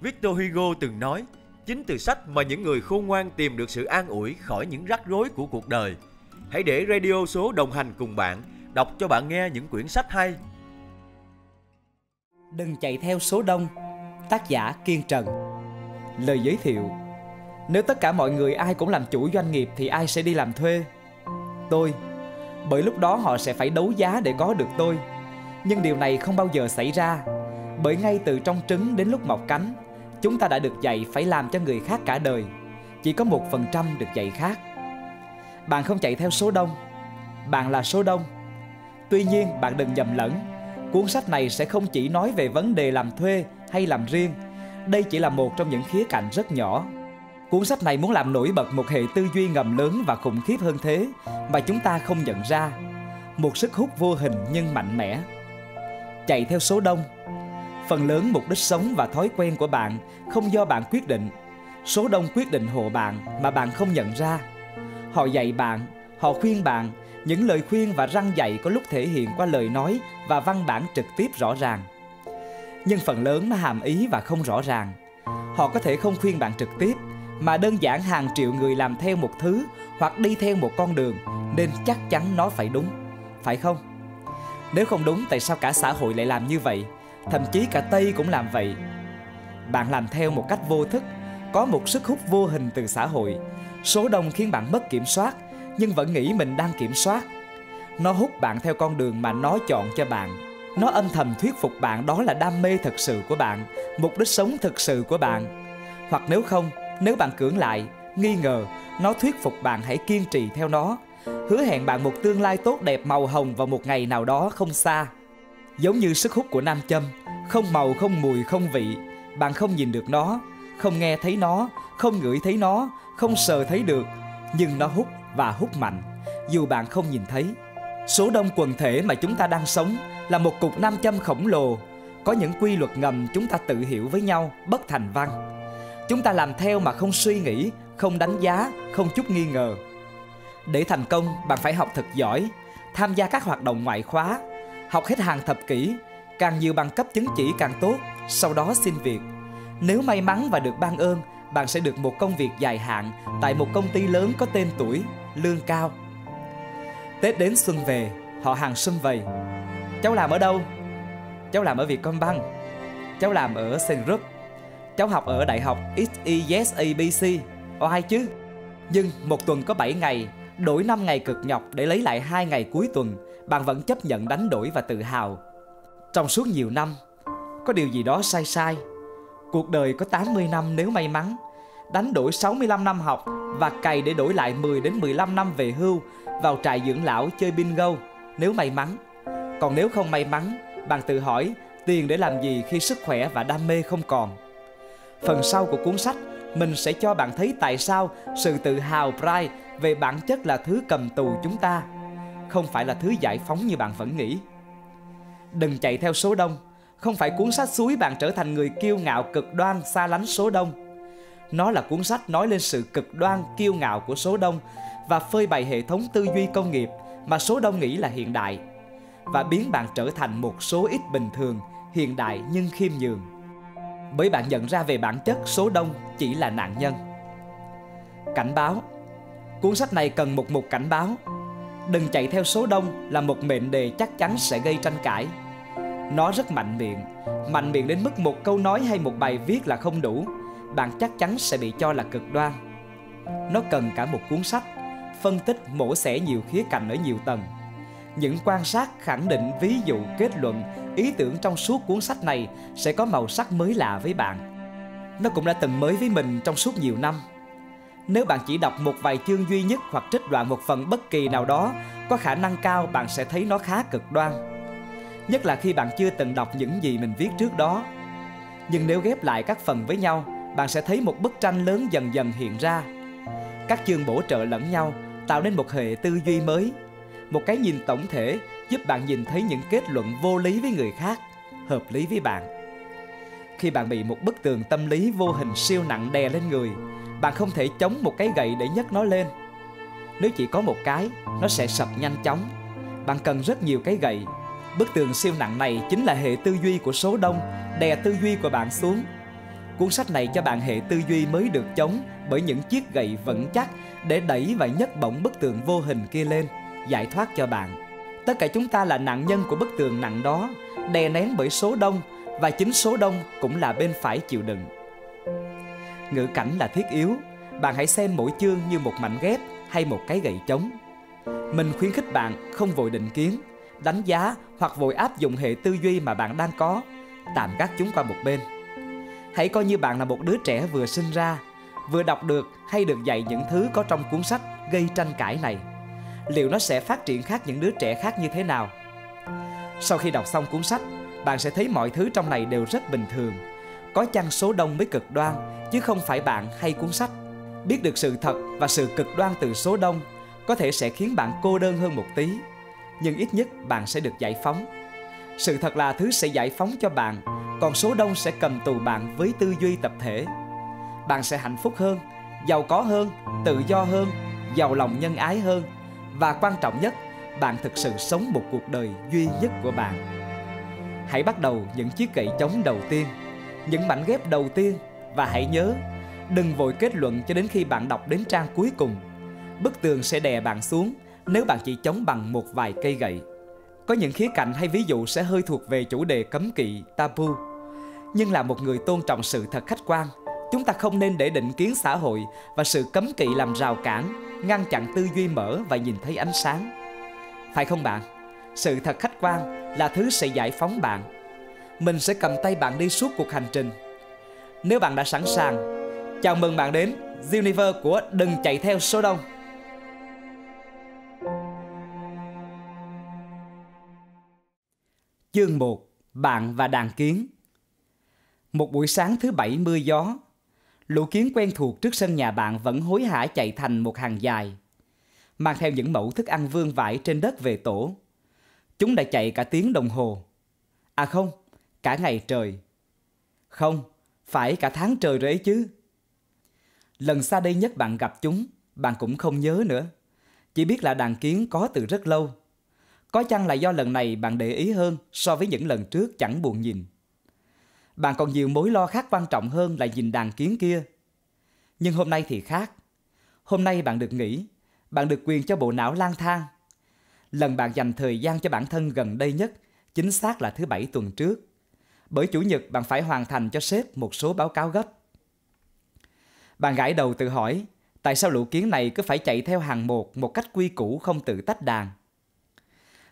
Victor Hugo từng nói, chính từ sách mà những người khôn ngoan tìm được sự an ủi khỏi những rắc rối của cuộc đời. Hãy để radio số đồng hành cùng bạn, đọc cho bạn nghe những quyển sách hay. Đừng chạy theo số đông, tác giả Kiên Trần. Lời giới thiệu Nếu tất cả mọi người ai cũng làm chủ doanh nghiệp thì ai sẽ đi làm thuê? Tôi. Bởi lúc đó họ sẽ phải đấu giá để có được tôi. Nhưng điều này không bao giờ xảy ra. Bởi ngay từ trong trứng đến lúc mọc cánh, Chúng ta đã được dạy phải làm cho người khác cả đời Chỉ có một phần trăm được dạy khác Bạn không chạy theo số đông Bạn là số đông Tuy nhiên bạn đừng nhầm lẫn Cuốn sách này sẽ không chỉ nói về vấn đề làm thuê hay làm riêng Đây chỉ là một trong những khía cạnh rất nhỏ Cuốn sách này muốn làm nổi bật một hệ tư duy ngầm lớn và khủng khiếp hơn thế mà chúng ta không nhận ra. Một sức hút vô hình nhưng mạnh mẽ. Chạy theo số đông Phần lớn mục đích sống và thói quen của bạn không do bạn quyết định. Số đông quyết định hộ bạn mà bạn không nhận ra. Họ dạy bạn, họ khuyên bạn, những lời khuyên và răng dạy có lúc thể hiện qua lời nói và văn bản trực tiếp rõ ràng. Nhưng phần lớn nó hàm ý và không rõ ràng. Họ có thể không khuyên bạn trực tiếp, mà đơn giản hàng triệu người làm theo một thứ hoặc đi theo một con đường nên chắc chắn nó phải đúng, phải không? Nếu không đúng tại sao cả xã hội lại làm như vậy? thậm chí cả Tây cũng làm vậy. Bạn làm theo một cách vô thức, có một sức hút vô hình từ xã hội. Số đông khiến bạn mất kiểm soát, nhưng vẫn nghĩ mình đang kiểm soát. Nó hút bạn theo con đường mà nó chọn cho bạn. Nó âm thầm thuyết phục bạn đó là đam mê thật sự của bạn, mục đích sống thật sự của bạn. Hoặc nếu không, nếu bạn cưỡng lại, nghi ngờ, nó thuyết phục bạn hãy kiên trì theo nó hứa hẹn bạn một tương lai tốt đẹp màu hồng vào một ngày nào đó không xa Giống như sức hút của nam châm, không màu, không mùi, không vị, bạn không nhìn được nó, không nghe thấy nó, không ngửi thấy nó, không sờ thấy được, nhưng nó hút và hút mạnh, dù bạn không nhìn thấy. Số đông quần thể mà chúng ta đang sống là một cục nam châm khổng lồ, có những quy luật ngầm chúng ta tự hiểu với nhau bất thành văn. Chúng ta làm theo mà không suy nghĩ, không đánh giá, không chút nghi ngờ. Để thành công, bạn phải học thật giỏi, tham gia các hoạt động ngoại khóa, học hết hàng thập kỷ, càng nhiều bằng cấp chứng chỉ càng tốt, sau đó xin việc. Nếu may mắn và được ban ơn, bạn sẽ được một công việc dài hạn tại một công ty lớn có tên tuổi, lương cao. Tết đến xuân về, họ hàng sum vầy. Cháu làm ở đâu? Cháu làm ở Vietcombank. Cháu làm ở Sen Group. Cháu học ở đại học XESABC. Oai chứ? Nhưng một tuần có 7 ngày, đổi 5 ngày cực nhọc để lấy lại 2 ngày cuối tuần – bạn vẫn chấp nhận đánh đổi và tự hào. Trong suốt nhiều năm, có điều gì đó sai sai. Cuộc đời có 80 năm nếu may mắn, đánh đổi 65 năm học và cày để đổi lại 10 đến 15 năm về hưu vào trại dưỡng lão chơi bingo nếu may mắn. Còn nếu không may mắn, bạn tự hỏi tiền để làm gì khi sức khỏe và đam mê không còn. Phần sau của cuốn sách, mình sẽ cho bạn thấy tại sao sự tự hào pride về bản chất là thứ cầm tù chúng ta không phải là thứ giải phóng như bạn vẫn nghĩ. Đừng chạy theo số đông, không phải cuốn sách suối bạn trở thành người kiêu ngạo cực đoan xa lánh số đông. Nó là cuốn sách nói lên sự cực đoan kiêu ngạo của số đông và phơi bày hệ thống tư duy công nghiệp mà số đông nghĩ là hiện đại và biến bạn trở thành một số ít bình thường, hiện đại nhưng khiêm nhường. Bởi bạn nhận ra về bản chất số đông chỉ là nạn nhân. Cảnh báo Cuốn sách này cần một mục cảnh báo Đừng chạy theo số đông là một mệnh đề chắc chắn sẽ gây tranh cãi. Nó rất mạnh miệng, mạnh miệng đến mức một câu nói hay một bài viết là không đủ, bạn chắc chắn sẽ bị cho là cực đoan. Nó cần cả một cuốn sách, phân tích mổ xẻ nhiều khía cạnh ở nhiều tầng. Những quan sát, khẳng định, ví dụ, kết luận, ý tưởng trong suốt cuốn sách này sẽ có màu sắc mới lạ với bạn. Nó cũng đã từng mới với mình trong suốt nhiều năm. Nếu bạn chỉ đọc một vài chương duy nhất hoặc trích đoạn một phần bất kỳ nào đó, có khả năng cao bạn sẽ thấy nó khá cực đoan. Nhất là khi bạn chưa từng đọc những gì mình viết trước đó. Nhưng nếu ghép lại các phần với nhau, bạn sẽ thấy một bức tranh lớn dần dần hiện ra. Các chương bổ trợ lẫn nhau, tạo nên một hệ tư duy mới. Một cái nhìn tổng thể giúp bạn nhìn thấy những kết luận vô lý với người khác, hợp lý với bạn. Khi bạn bị một bức tường tâm lý vô hình siêu nặng đè lên người, bạn không thể chống một cái gậy để nhấc nó lên Nếu chỉ có một cái, nó sẽ sập nhanh chóng Bạn cần rất nhiều cái gậy Bức tường siêu nặng này chính là hệ tư duy của số đông Đè tư duy của bạn xuống Cuốn sách này cho bạn hệ tư duy mới được chống Bởi những chiếc gậy vững chắc Để đẩy và nhấc bổng bức tường vô hình kia lên Giải thoát cho bạn Tất cả chúng ta là nạn nhân của bức tường nặng đó Đè nén bởi số đông Và chính số đông cũng là bên phải chịu đựng ngữ cảnh là thiết yếu, bạn hãy xem mỗi chương như một mảnh ghép hay một cái gậy chống. Mình khuyến khích bạn không vội định kiến, đánh giá hoặc vội áp dụng hệ tư duy mà bạn đang có, tạm gác chúng qua một bên. Hãy coi như bạn là một đứa trẻ vừa sinh ra, vừa đọc được hay được dạy những thứ có trong cuốn sách gây tranh cãi này. Liệu nó sẽ phát triển khác những đứa trẻ khác như thế nào? Sau khi đọc xong cuốn sách, bạn sẽ thấy mọi thứ trong này đều rất bình thường có chăng số đông mới cực đoan chứ không phải bạn hay cuốn sách biết được sự thật và sự cực đoan từ số đông có thể sẽ khiến bạn cô đơn hơn một tí nhưng ít nhất bạn sẽ được giải phóng sự thật là thứ sẽ giải phóng cho bạn còn số đông sẽ cầm tù bạn với tư duy tập thể bạn sẽ hạnh phúc hơn giàu có hơn tự do hơn giàu lòng nhân ái hơn và quan trọng nhất bạn thực sự sống một cuộc đời duy nhất của bạn hãy bắt đầu những chiếc gậy chống đầu tiên những mảnh ghép đầu tiên và hãy nhớ đừng vội kết luận cho đến khi bạn đọc đến trang cuối cùng. Bức tường sẽ đè bạn xuống nếu bạn chỉ chống bằng một vài cây gậy. Có những khía cạnh hay ví dụ sẽ hơi thuộc về chủ đề cấm kỵ, tabu. Nhưng là một người tôn trọng sự thật khách quan, chúng ta không nên để định kiến xã hội và sự cấm kỵ làm rào cản, ngăn chặn tư duy mở và nhìn thấy ánh sáng. Phải không bạn? Sự thật khách quan là thứ sẽ giải phóng bạn mình sẽ cầm tay bạn đi suốt cuộc hành trình. Nếu bạn đã sẵn sàng, chào mừng bạn đến Universe của Đừng Chạy Theo Số Đông. Chương 1 Bạn và đàn kiến Một buổi sáng thứ bảy mưa gió, lũ kiến quen thuộc trước sân nhà bạn vẫn hối hả chạy thành một hàng dài, mang theo những mẫu thức ăn vương vãi trên đất về tổ. Chúng đã chạy cả tiếng đồng hồ. À không, cả ngày trời. Không, phải cả tháng trời rồi ấy chứ. Lần xa đây nhất bạn gặp chúng, bạn cũng không nhớ nữa. Chỉ biết là đàn kiến có từ rất lâu. Có chăng là do lần này bạn để ý hơn so với những lần trước chẳng buồn nhìn. Bạn còn nhiều mối lo khác quan trọng hơn là nhìn đàn kiến kia. Nhưng hôm nay thì khác. Hôm nay bạn được nghỉ, bạn được quyền cho bộ não lang thang. Lần bạn dành thời gian cho bản thân gần đây nhất chính xác là thứ bảy tuần trước bởi chủ nhật bạn phải hoàn thành cho sếp một số báo cáo gấp. Bạn gãi đầu tự hỏi, tại sao lũ kiến này cứ phải chạy theo hàng một một cách quy củ không tự tách đàn?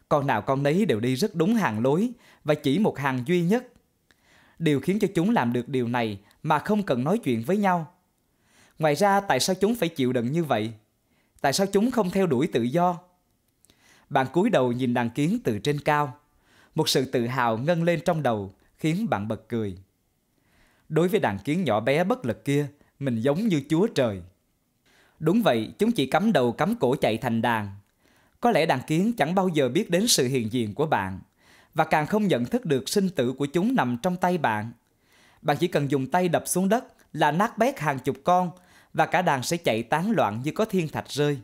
Con nào con nấy đều đi rất đúng hàng lối và chỉ một hàng duy nhất. Điều khiến cho chúng làm được điều này mà không cần nói chuyện với nhau. Ngoài ra tại sao chúng phải chịu đựng như vậy? Tại sao chúng không theo đuổi tự do? Bạn cúi đầu nhìn đàn kiến từ trên cao. Một sự tự hào ngân lên trong đầu khiến bạn bật cười. Đối với đàn kiến nhỏ bé bất lực kia, mình giống như chúa trời. Đúng vậy, chúng chỉ cắm đầu cắm cổ chạy thành đàn. Có lẽ đàn kiến chẳng bao giờ biết đến sự hiện diện của bạn và càng không nhận thức được sinh tử của chúng nằm trong tay bạn. Bạn chỉ cần dùng tay đập xuống đất là nát bét hàng chục con và cả đàn sẽ chạy tán loạn như có thiên thạch rơi.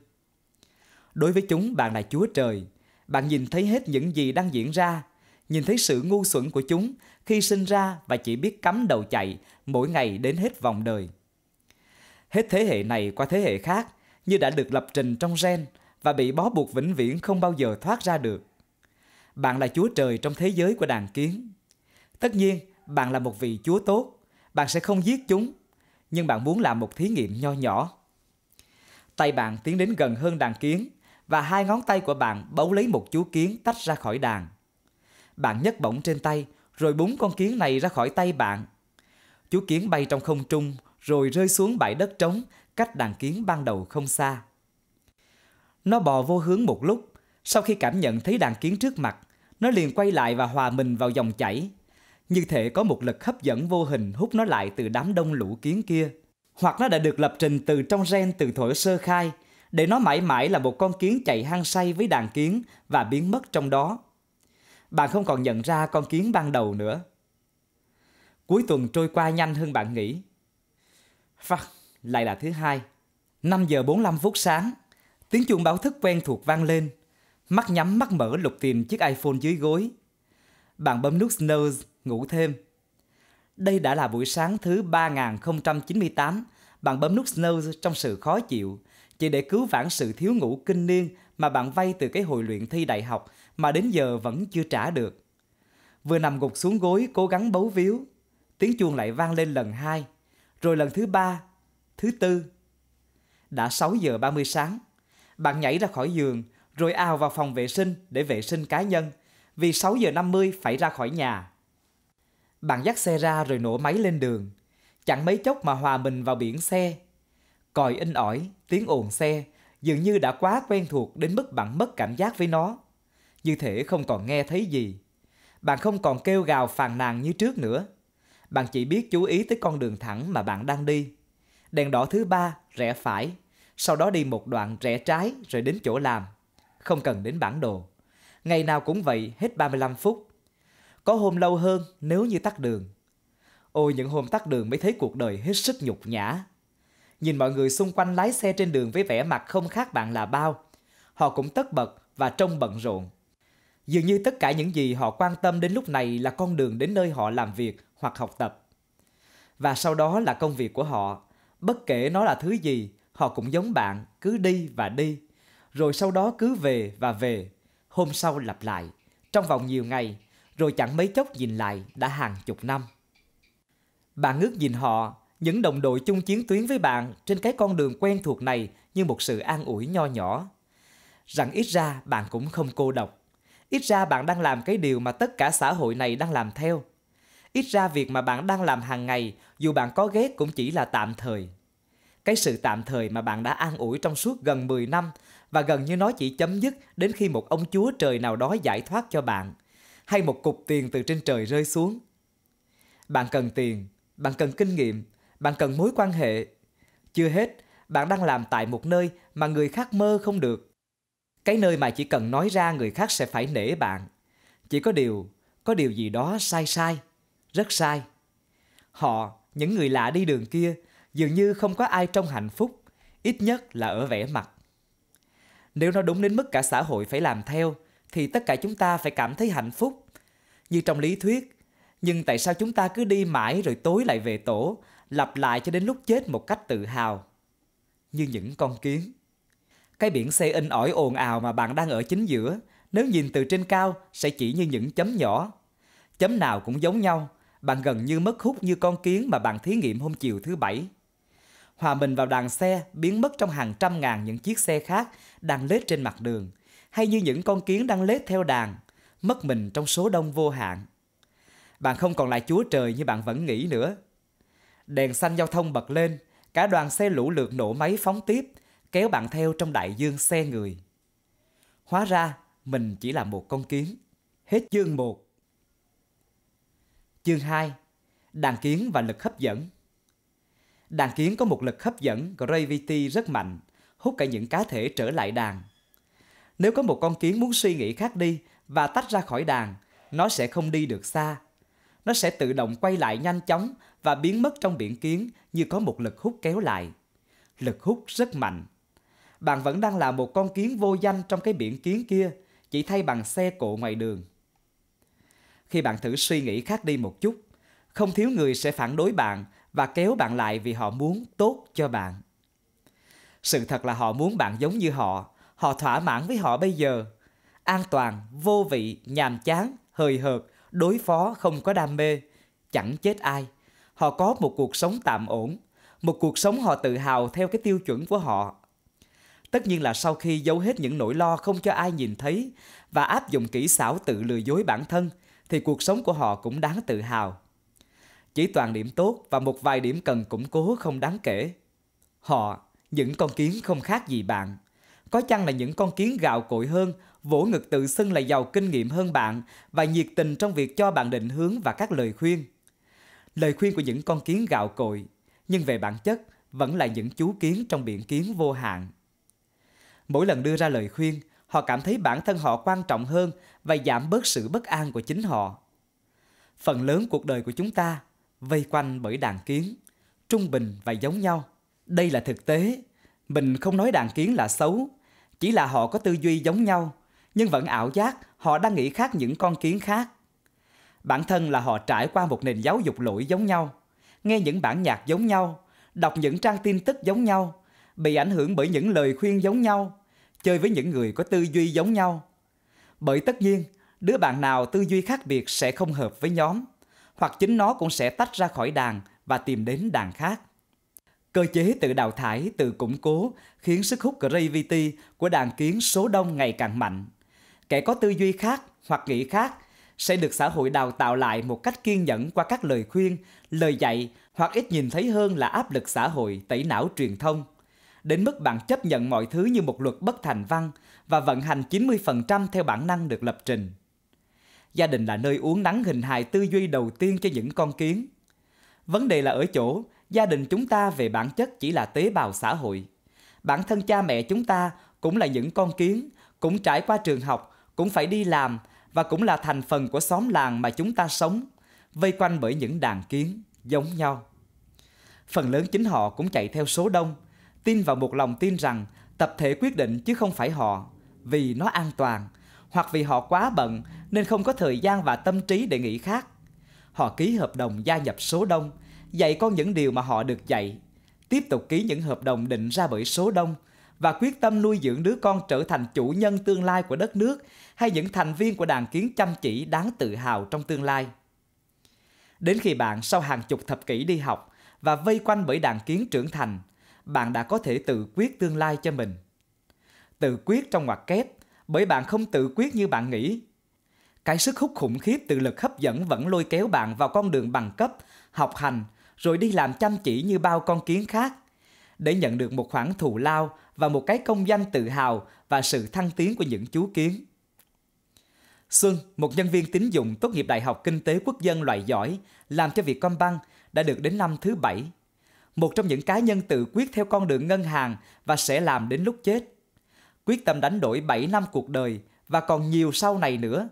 Đối với chúng bạn là Chúa Trời, bạn nhìn thấy hết những gì đang diễn ra, nhìn thấy sự ngu xuẩn của chúng khi sinh ra và chỉ biết cắm đầu chạy mỗi ngày đến hết vòng đời. Hết thế hệ này qua thế hệ khác như đã được lập trình trong gen và bị bó buộc vĩnh viễn không bao giờ thoát ra được. Bạn là Chúa Trời trong thế giới của đàn kiến. Tất nhiên, bạn là một vị Chúa tốt, bạn sẽ không giết chúng, nhưng bạn muốn làm một thí nghiệm nho nhỏ. Tay bạn tiến đến gần hơn đàn kiến và hai ngón tay của bạn bấu lấy một chú kiến tách ra khỏi đàn. Bạn nhấc bổng trên tay rồi búng con kiến này ra khỏi tay bạn. Chú kiến bay trong không trung, rồi rơi xuống bãi đất trống, cách đàn kiến ban đầu không xa. Nó bò vô hướng một lúc, sau khi cảm nhận thấy đàn kiến trước mặt, nó liền quay lại và hòa mình vào dòng chảy. Như thể có một lực hấp dẫn vô hình hút nó lại từ đám đông lũ kiến kia. Hoặc nó đã được lập trình từ trong gen từ thuở sơ khai, để nó mãi mãi là một con kiến chạy hăng say với đàn kiến và biến mất trong đó bạn không còn nhận ra con kiến ban đầu nữa. Cuối tuần trôi qua nhanh hơn bạn nghĩ. Phắc, lại là thứ hai. 5 giờ 45 phút sáng, tiếng chuông báo thức quen thuộc vang lên. Mắt nhắm mắt mở lục tìm chiếc iPhone dưới gối. Bạn bấm nút snooze, ngủ thêm. Đây đã là buổi sáng thứ 3098 bạn bấm nút snooze trong sự khó chịu, chỉ để cứu vãn sự thiếu ngủ kinh niên mà bạn vay từ cái hồi luyện thi đại học mà đến giờ vẫn chưa trả được. Vừa nằm gục xuống gối cố gắng bấu víu, tiếng chuông lại vang lên lần hai, rồi lần thứ ba, thứ tư. Đã 6 giờ 30 sáng, bạn nhảy ra khỏi giường rồi ào vào phòng vệ sinh để vệ sinh cá nhân vì 6 giờ 50 phải ra khỏi nhà. Bạn dắt xe ra rồi nổ máy lên đường, chẳng mấy chốc mà hòa mình vào biển xe. Còi in ỏi, tiếng ồn xe dường như đã quá quen thuộc đến mức bạn mất cảm giác với nó như thể không còn nghe thấy gì. Bạn không còn kêu gào phàn nàn như trước nữa. Bạn chỉ biết chú ý tới con đường thẳng mà bạn đang đi. Đèn đỏ thứ ba, rẽ phải, sau đó đi một đoạn rẽ trái rồi đến chỗ làm. Không cần đến bản đồ. Ngày nào cũng vậy, hết 35 phút. Có hôm lâu hơn nếu như tắt đường. Ôi những hôm tắt đường mới thấy cuộc đời hết sức nhục nhã. Nhìn mọi người xung quanh lái xe trên đường với vẻ mặt không khác bạn là bao. Họ cũng tất bật và trông bận rộn. Dường như tất cả những gì họ quan tâm đến lúc này là con đường đến nơi họ làm việc hoặc học tập. Và sau đó là công việc của họ. Bất kể nó là thứ gì, họ cũng giống bạn, cứ đi và đi. Rồi sau đó cứ về và về. Hôm sau lặp lại, trong vòng nhiều ngày, rồi chẳng mấy chốc nhìn lại đã hàng chục năm. Bạn ngước nhìn họ, những đồng đội chung chiến tuyến với bạn trên cái con đường quen thuộc này như một sự an ủi nho nhỏ. Rằng ít ra bạn cũng không cô độc ít ra bạn đang làm cái điều mà tất cả xã hội này đang làm theo ít ra việc mà bạn đang làm hàng ngày dù bạn có ghét cũng chỉ là tạm thời cái sự tạm thời mà bạn đã an ủi trong suốt gần 10 năm và gần như nó chỉ chấm dứt đến khi một ông chúa trời nào đó giải thoát cho bạn hay một cục tiền từ trên trời rơi xuống bạn cần tiền bạn cần kinh nghiệm bạn cần mối quan hệ chưa hết bạn đang làm tại một nơi mà người khác mơ không được cái nơi mà chỉ cần nói ra người khác sẽ phải nể bạn. Chỉ có điều, có điều gì đó sai sai, rất sai. Họ, những người lạ đi đường kia, dường như không có ai trong hạnh phúc, ít nhất là ở vẻ mặt. Nếu nó đúng đến mức cả xã hội phải làm theo, thì tất cả chúng ta phải cảm thấy hạnh phúc. Như trong lý thuyết, nhưng tại sao chúng ta cứ đi mãi rồi tối lại về tổ, lặp lại cho đến lúc chết một cách tự hào? Như những con kiến. Cái biển xe in ỏi ồn ào mà bạn đang ở chính giữa, nếu nhìn từ trên cao sẽ chỉ như những chấm nhỏ. Chấm nào cũng giống nhau, bạn gần như mất hút như con kiến mà bạn thí nghiệm hôm chiều thứ bảy. Hòa mình vào đàn xe biến mất trong hàng trăm ngàn những chiếc xe khác đang lết trên mặt đường, hay như những con kiến đang lết theo đàn, mất mình trong số đông vô hạn. Bạn không còn là chúa trời như bạn vẫn nghĩ nữa. Đèn xanh giao thông bật lên, cả đoàn xe lũ lượt nổ máy phóng tiếp, kéo bạn theo trong đại dương xe người. Hóa ra, mình chỉ là một con kiến. Hết chương 1. Chương 2. Đàn kiến và lực hấp dẫn. Đàn kiến có một lực hấp dẫn gravity rất mạnh, hút cả những cá thể trở lại đàn. Nếu có một con kiến muốn suy nghĩ khác đi và tách ra khỏi đàn, nó sẽ không đi được xa. Nó sẽ tự động quay lại nhanh chóng và biến mất trong biển kiến như có một lực hút kéo lại. Lực hút rất mạnh, bạn vẫn đang là một con kiến vô danh trong cái biển kiến kia, chỉ thay bằng xe cộ ngoài đường. Khi bạn thử suy nghĩ khác đi một chút, không thiếu người sẽ phản đối bạn và kéo bạn lại vì họ muốn tốt cho bạn. Sự thật là họ muốn bạn giống như họ, họ thỏa mãn với họ bây giờ. An toàn, vô vị, nhàm chán, hời hợt, đối phó không có đam mê, chẳng chết ai. Họ có một cuộc sống tạm ổn, một cuộc sống họ tự hào theo cái tiêu chuẩn của họ Tất nhiên là sau khi giấu hết những nỗi lo không cho ai nhìn thấy và áp dụng kỹ xảo tự lừa dối bản thân thì cuộc sống của họ cũng đáng tự hào. Chỉ toàn điểm tốt và một vài điểm cần củng cố không đáng kể. Họ, những con kiến không khác gì bạn. Có chăng là những con kiến gạo cội hơn, vỗ ngực tự xưng là giàu kinh nghiệm hơn bạn và nhiệt tình trong việc cho bạn định hướng và các lời khuyên. Lời khuyên của những con kiến gạo cội, nhưng về bản chất vẫn là những chú kiến trong biển kiến vô hạn. Mỗi lần đưa ra lời khuyên, họ cảm thấy bản thân họ quan trọng hơn và giảm bớt sự bất an của chính họ. Phần lớn cuộc đời của chúng ta vây quanh bởi đàn kiến, trung bình và giống nhau. Đây là thực tế. Mình không nói đàn kiến là xấu, chỉ là họ có tư duy giống nhau, nhưng vẫn ảo giác họ đang nghĩ khác những con kiến khác. Bản thân là họ trải qua một nền giáo dục lỗi giống nhau, nghe những bản nhạc giống nhau, đọc những trang tin tức giống nhau, bị ảnh hưởng bởi những lời khuyên giống nhau, chơi với những người có tư duy giống nhau. Bởi tất nhiên, đứa bạn nào tư duy khác biệt sẽ không hợp với nhóm, hoặc chính nó cũng sẽ tách ra khỏi đàn và tìm đến đàn khác. Cơ chế tự đào thải, tự củng cố khiến sức hút gravity của đàn kiến số đông ngày càng mạnh. Kẻ có tư duy khác hoặc nghĩ khác sẽ được xã hội đào tạo lại một cách kiên nhẫn qua các lời khuyên, lời dạy hoặc ít nhìn thấy hơn là áp lực xã hội tẩy não truyền thông đến mức bạn chấp nhận mọi thứ như một luật bất thành văn và vận hành 90% theo bản năng được lập trình. Gia đình là nơi uốn nắn hình hài tư duy đầu tiên cho những con kiến. Vấn đề là ở chỗ, gia đình chúng ta về bản chất chỉ là tế bào xã hội. Bản thân cha mẹ chúng ta cũng là những con kiến, cũng trải qua trường học, cũng phải đi làm và cũng là thành phần của xóm làng mà chúng ta sống, vây quanh bởi những đàn kiến giống nhau. Phần lớn chính họ cũng chạy theo số đông, tin vào một lòng tin rằng tập thể quyết định chứ không phải họ, vì nó an toàn, hoặc vì họ quá bận nên không có thời gian và tâm trí để nghĩ khác. Họ ký hợp đồng gia nhập số đông, dạy con những điều mà họ được dạy, tiếp tục ký những hợp đồng định ra bởi số đông và quyết tâm nuôi dưỡng đứa con trở thành chủ nhân tương lai của đất nước hay những thành viên của đàn kiến chăm chỉ đáng tự hào trong tương lai. Đến khi bạn sau hàng chục thập kỷ đi học và vây quanh bởi đàn kiến trưởng thành – bạn đã có thể tự quyết tương lai cho mình. Tự quyết trong ngoặc kép, bởi bạn không tự quyết như bạn nghĩ. Cái sức hút khủng khiếp từ lực hấp dẫn vẫn lôi kéo bạn vào con đường bằng cấp, học hành, rồi đi làm chăm chỉ như bao con kiến khác. Để nhận được một khoản thù lao và một cái công danh tự hào và sự thăng tiến của những chú kiến. Xuân, một nhân viên tín dụng tốt nghiệp Đại học Kinh tế Quốc dân loại giỏi, làm cho việc Vietcombank đã được đến năm thứ bảy một trong những cá nhân tự quyết theo con đường ngân hàng và sẽ làm đến lúc chết. Quyết tâm đánh đổi 7 năm cuộc đời và còn nhiều sau này nữa.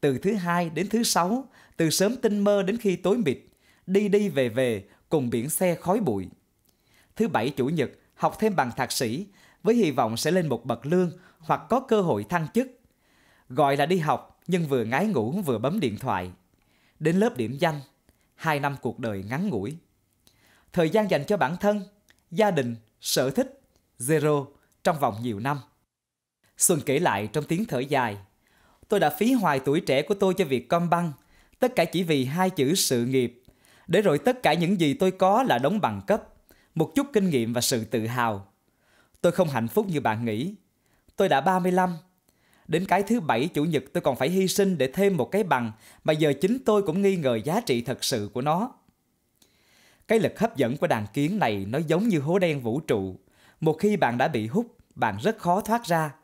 Từ thứ hai đến thứ sáu, từ sớm tinh mơ đến khi tối mịt, đi đi về về cùng biển xe khói bụi. Thứ bảy chủ nhật, học thêm bằng thạc sĩ với hy vọng sẽ lên một bậc lương hoặc có cơ hội thăng chức. Gọi là đi học nhưng vừa ngái ngủ vừa bấm điện thoại. Đến lớp điểm danh, hai năm cuộc đời ngắn ngủi thời gian dành cho bản thân, gia đình, sở thích, zero trong vòng nhiều năm. Xuân kể lại trong tiếng thở dài. Tôi đã phí hoài tuổi trẻ của tôi cho việc com băng, tất cả chỉ vì hai chữ sự nghiệp. Để rồi tất cả những gì tôi có là đóng bằng cấp, một chút kinh nghiệm và sự tự hào. Tôi không hạnh phúc như bạn nghĩ. Tôi đã 35. Đến cái thứ bảy chủ nhật tôi còn phải hy sinh để thêm một cái bằng mà giờ chính tôi cũng nghi ngờ giá trị thật sự của nó. Cái lực hấp dẫn của đàn kiến này nó giống như hố đen vũ trụ. Một khi bạn đã bị hút, bạn rất khó thoát ra.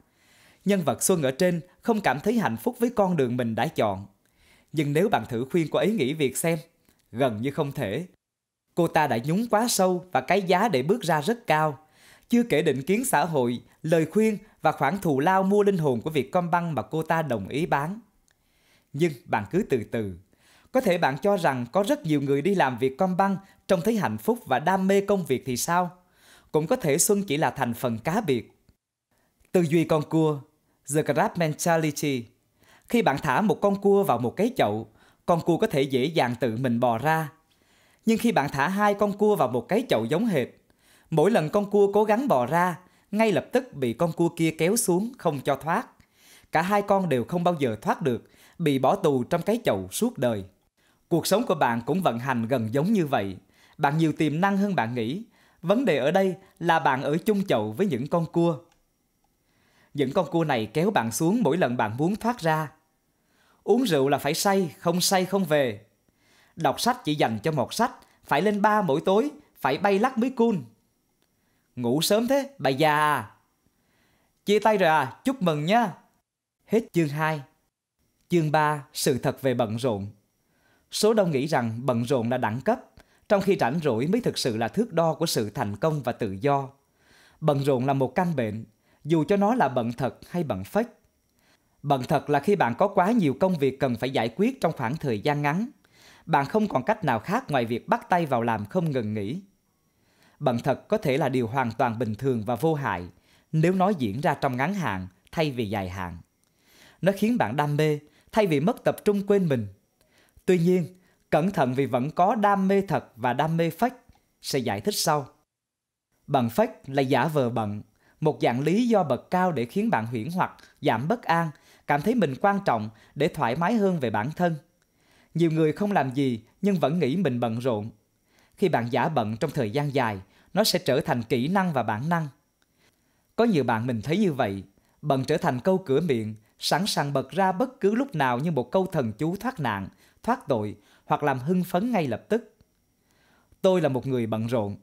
Nhân vật Xuân ở trên không cảm thấy hạnh phúc với con đường mình đã chọn. Nhưng nếu bạn thử khuyên cô ấy nghĩ việc xem, gần như không thể. Cô ta đã nhúng quá sâu và cái giá để bước ra rất cao. Chưa kể định kiến xã hội, lời khuyên và khoản thù lao mua linh hồn của việc con băng mà cô ta đồng ý bán. Nhưng bạn cứ từ từ, có thể bạn cho rằng có rất nhiều người đi làm việc con băng trông thấy hạnh phúc và đam mê công việc thì sao? Cũng có thể Xuân chỉ là thành phần cá biệt. Tư duy con cua The Crab Mentality Khi bạn thả một con cua vào một cái chậu, con cua có thể dễ dàng tự mình bò ra. Nhưng khi bạn thả hai con cua vào một cái chậu giống hệt, mỗi lần con cua cố gắng bò ra, ngay lập tức bị con cua kia kéo xuống không cho thoát. Cả hai con đều không bao giờ thoát được, bị bỏ tù trong cái chậu suốt đời. Cuộc sống của bạn cũng vận hành gần giống như vậy. Bạn nhiều tiềm năng hơn bạn nghĩ. Vấn đề ở đây là bạn ở chung chậu với những con cua. Những con cua này kéo bạn xuống mỗi lần bạn muốn thoát ra. Uống rượu là phải say, không say không về. Đọc sách chỉ dành cho một sách, phải lên ba mỗi tối, phải bay lắc mấy cun. Ngủ sớm thế, bà già à. Chia tay rồi à, chúc mừng nha. Hết chương 2. Chương 3, sự thật về bận rộn. Số đông nghĩ rằng bận rộn là đẳng cấp, trong khi rảnh rỗi mới thực sự là thước đo của sự thành công và tự do. Bận rộn là một căn bệnh, dù cho nó là bận thật hay bận phách. Bận thật là khi bạn có quá nhiều công việc cần phải giải quyết trong khoảng thời gian ngắn. Bạn không còn cách nào khác ngoài việc bắt tay vào làm không ngừng nghỉ. Bận thật có thể là điều hoàn toàn bình thường và vô hại nếu nó diễn ra trong ngắn hạn thay vì dài hạn. Nó khiến bạn đam mê thay vì mất tập trung quên mình – Tuy nhiên, cẩn thận vì vẫn có đam mê thật và đam mê fake, sẽ giải thích sau. bận fake là giả vờ bận, một dạng lý do bậc cao để khiến bạn huyễn hoặc, giảm bất an, cảm thấy mình quan trọng để thoải mái hơn về bản thân. Nhiều người không làm gì nhưng vẫn nghĩ mình bận rộn. Khi bạn giả bận trong thời gian dài, nó sẽ trở thành kỹ năng và bản năng. Có nhiều bạn mình thấy như vậy, bận trở thành câu cửa miệng, sẵn sàng bật ra bất cứ lúc nào như một câu thần chú thoát nạn thoát tội hoặc làm hưng phấn ngay lập tức. Tôi là một người bận rộn.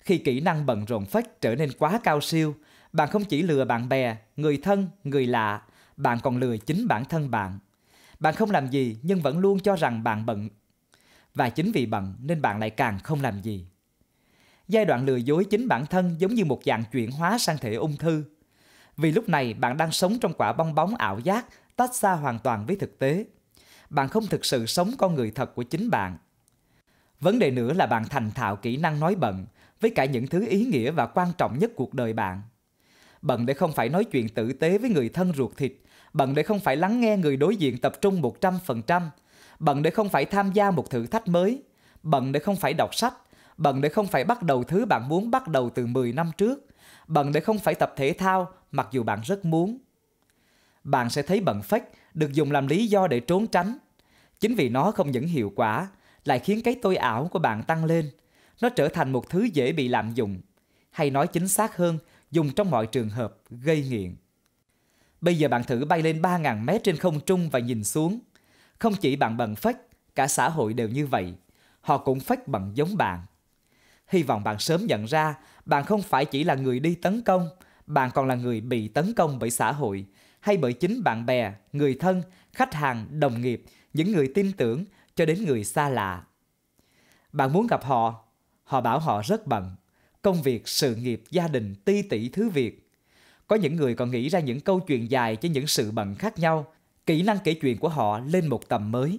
Khi kỹ năng bận rộn phách trở nên quá cao siêu, bạn không chỉ lừa bạn bè, người thân, người lạ, bạn còn lừa chính bản thân bạn. Bạn không làm gì nhưng vẫn luôn cho rằng bạn bận. Và chính vì bận nên bạn lại càng không làm gì. Giai đoạn lừa dối chính bản thân giống như một dạng chuyển hóa sang thể ung thư. Vì lúc này bạn đang sống trong quả bong bóng ảo giác tách xa hoàn toàn với thực tế bạn không thực sự sống con người thật của chính bạn. Vấn đề nữa là bạn thành thạo kỹ năng nói bận với cả những thứ ý nghĩa và quan trọng nhất cuộc đời bạn. Bận để không phải nói chuyện tử tế với người thân ruột thịt, bận để không phải lắng nghe người đối diện tập trung 100%, bận để không phải tham gia một thử thách mới, bận để không phải đọc sách, bận để không phải bắt đầu thứ bạn muốn bắt đầu từ 10 năm trước, bận để không phải tập thể thao mặc dù bạn rất muốn – bạn sẽ thấy bận phách được dùng làm lý do để trốn tránh. Chính vì nó không những hiệu quả, lại khiến cái tôi ảo của bạn tăng lên. Nó trở thành một thứ dễ bị lạm dụng, hay nói chính xác hơn, dùng trong mọi trường hợp gây nghiện. Bây giờ bạn thử bay lên 3.000 mét trên không trung và nhìn xuống. Không chỉ bạn bận phách, cả xã hội đều như vậy. Họ cũng phách bận giống bạn. Hy vọng bạn sớm nhận ra, bạn không phải chỉ là người đi tấn công, bạn còn là người bị tấn công bởi xã hội, hay bởi chính bạn bè, người thân, khách hàng, đồng nghiệp, những người tin tưởng cho đến người xa lạ. Bạn muốn gặp họ, họ bảo họ rất bận, công việc, sự nghiệp, gia đình, ti tỷ thứ việc. Có những người còn nghĩ ra những câu chuyện dài cho những sự bận khác nhau, kỹ năng kể chuyện của họ lên một tầm mới.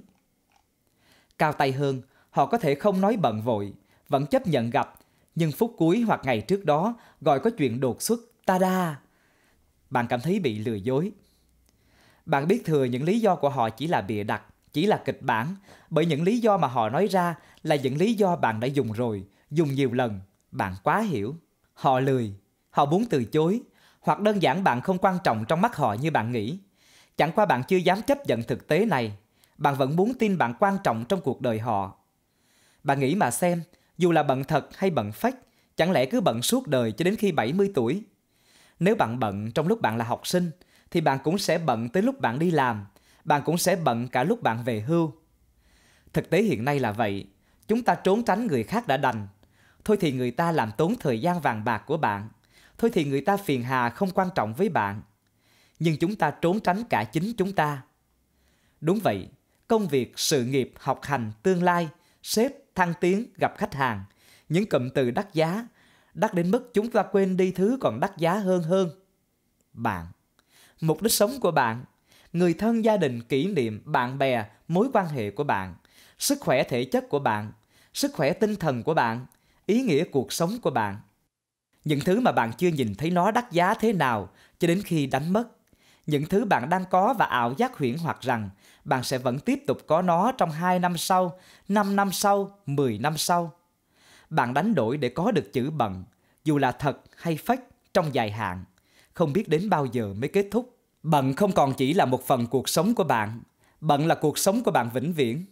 Cao tay hơn, họ có thể không nói bận vội, vẫn chấp nhận gặp, nhưng phút cuối hoặc ngày trước đó gọi có chuyện đột xuất, ta-da, bạn cảm thấy bị lừa dối. Bạn biết thừa những lý do của họ chỉ là bịa đặt, chỉ là kịch bản, bởi những lý do mà họ nói ra là những lý do bạn đã dùng rồi, dùng nhiều lần, bạn quá hiểu. Họ lười, họ muốn từ chối, hoặc đơn giản bạn không quan trọng trong mắt họ như bạn nghĩ. Chẳng qua bạn chưa dám chấp nhận thực tế này, bạn vẫn muốn tin bạn quan trọng trong cuộc đời họ. Bạn nghĩ mà xem, dù là bận thật hay bận phách, chẳng lẽ cứ bận suốt đời cho đến khi 70 tuổi nếu bạn bận trong lúc bạn là học sinh thì bạn cũng sẽ bận tới lúc bạn đi làm, bạn cũng sẽ bận cả lúc bạn về hưu. Thực tế hiện nay là vậy, chúng ta trốn tránh người khác đã đành. Thôi thì người ta làm tốn thời gian vàng bạc của bạn, thôi thì người ta phiền hà không quan trọng với bạn. Nhưng chúng ta trốn tránh cả chính chúng ta. Đúng vậy, công việc, sự nghiệp, học hành, tương lai, sếp, thăng tiến, gặp khách hàng, những cụm từ đắt giá đắt đến mức chúng ta quên đi thứ còn đắt giá hơn hơn. Bạn, mục đích sống của bạn, người thân gia đình, kỷ niệm, bạn bè, mối quan hệ của bạn, sức khỏe thể chất của bạn, sức khỏe tinh thần của bạn, ý nghĩa cuộc sống của bạn. Những thứ mà bạn chưa nhìn thấy nó đắt giá thế nào cho đến khi đánh mất. Những thứ bạn đang có và ảo giác huyễn hoặc rằng bạn sẽ vẫn tiếp tục có nó trong 2 năm sau, 5 năm sau, 10 năm sau bạn đánh đổi để có được chữ bằng, dù là thật hay fake trong dài hạn, không biết đến bao giờ mới kết thúc. Bận không còn chỉ là một phần cuộc sống của bạn, bận là cuộc sống của bạn vĩnh viễn.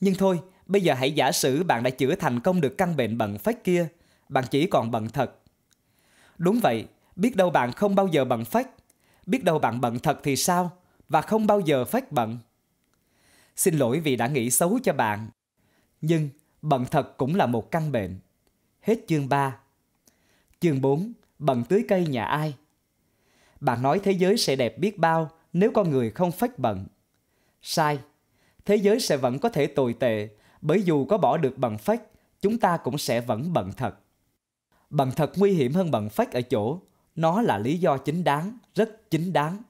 Nhưng thôi, bây giờ hãy giả sử bạn đã chữa thành công được căn bệnh bận fake kia, bạn chỉ còn bận thật. Đúng vậy, biết đâu bạn không bao giờ bận fake, biết đâu bạn bận thật thì sao, và không bao giờ fake bận. Xin lỗi vì đã nghĩ xấu cho bạn. Nhưng Bận thật cũng là một căn bệnh. Hết chương 3. Chương 4. Bận tưới cây nhà ai? Bạn nói thế giới sẽ đẹp biết bao nếu con người không phách bận. Sai. Thế giới sẽ vẫn có thể tồi tệ bởi dù có bỏ được bằng phách, chúng ta cũng sẽ vẫn bận thật. Bận thật nguy hiểm hơn bận phách ở chỗ nó là lý do chính đáng, rất chính đáng.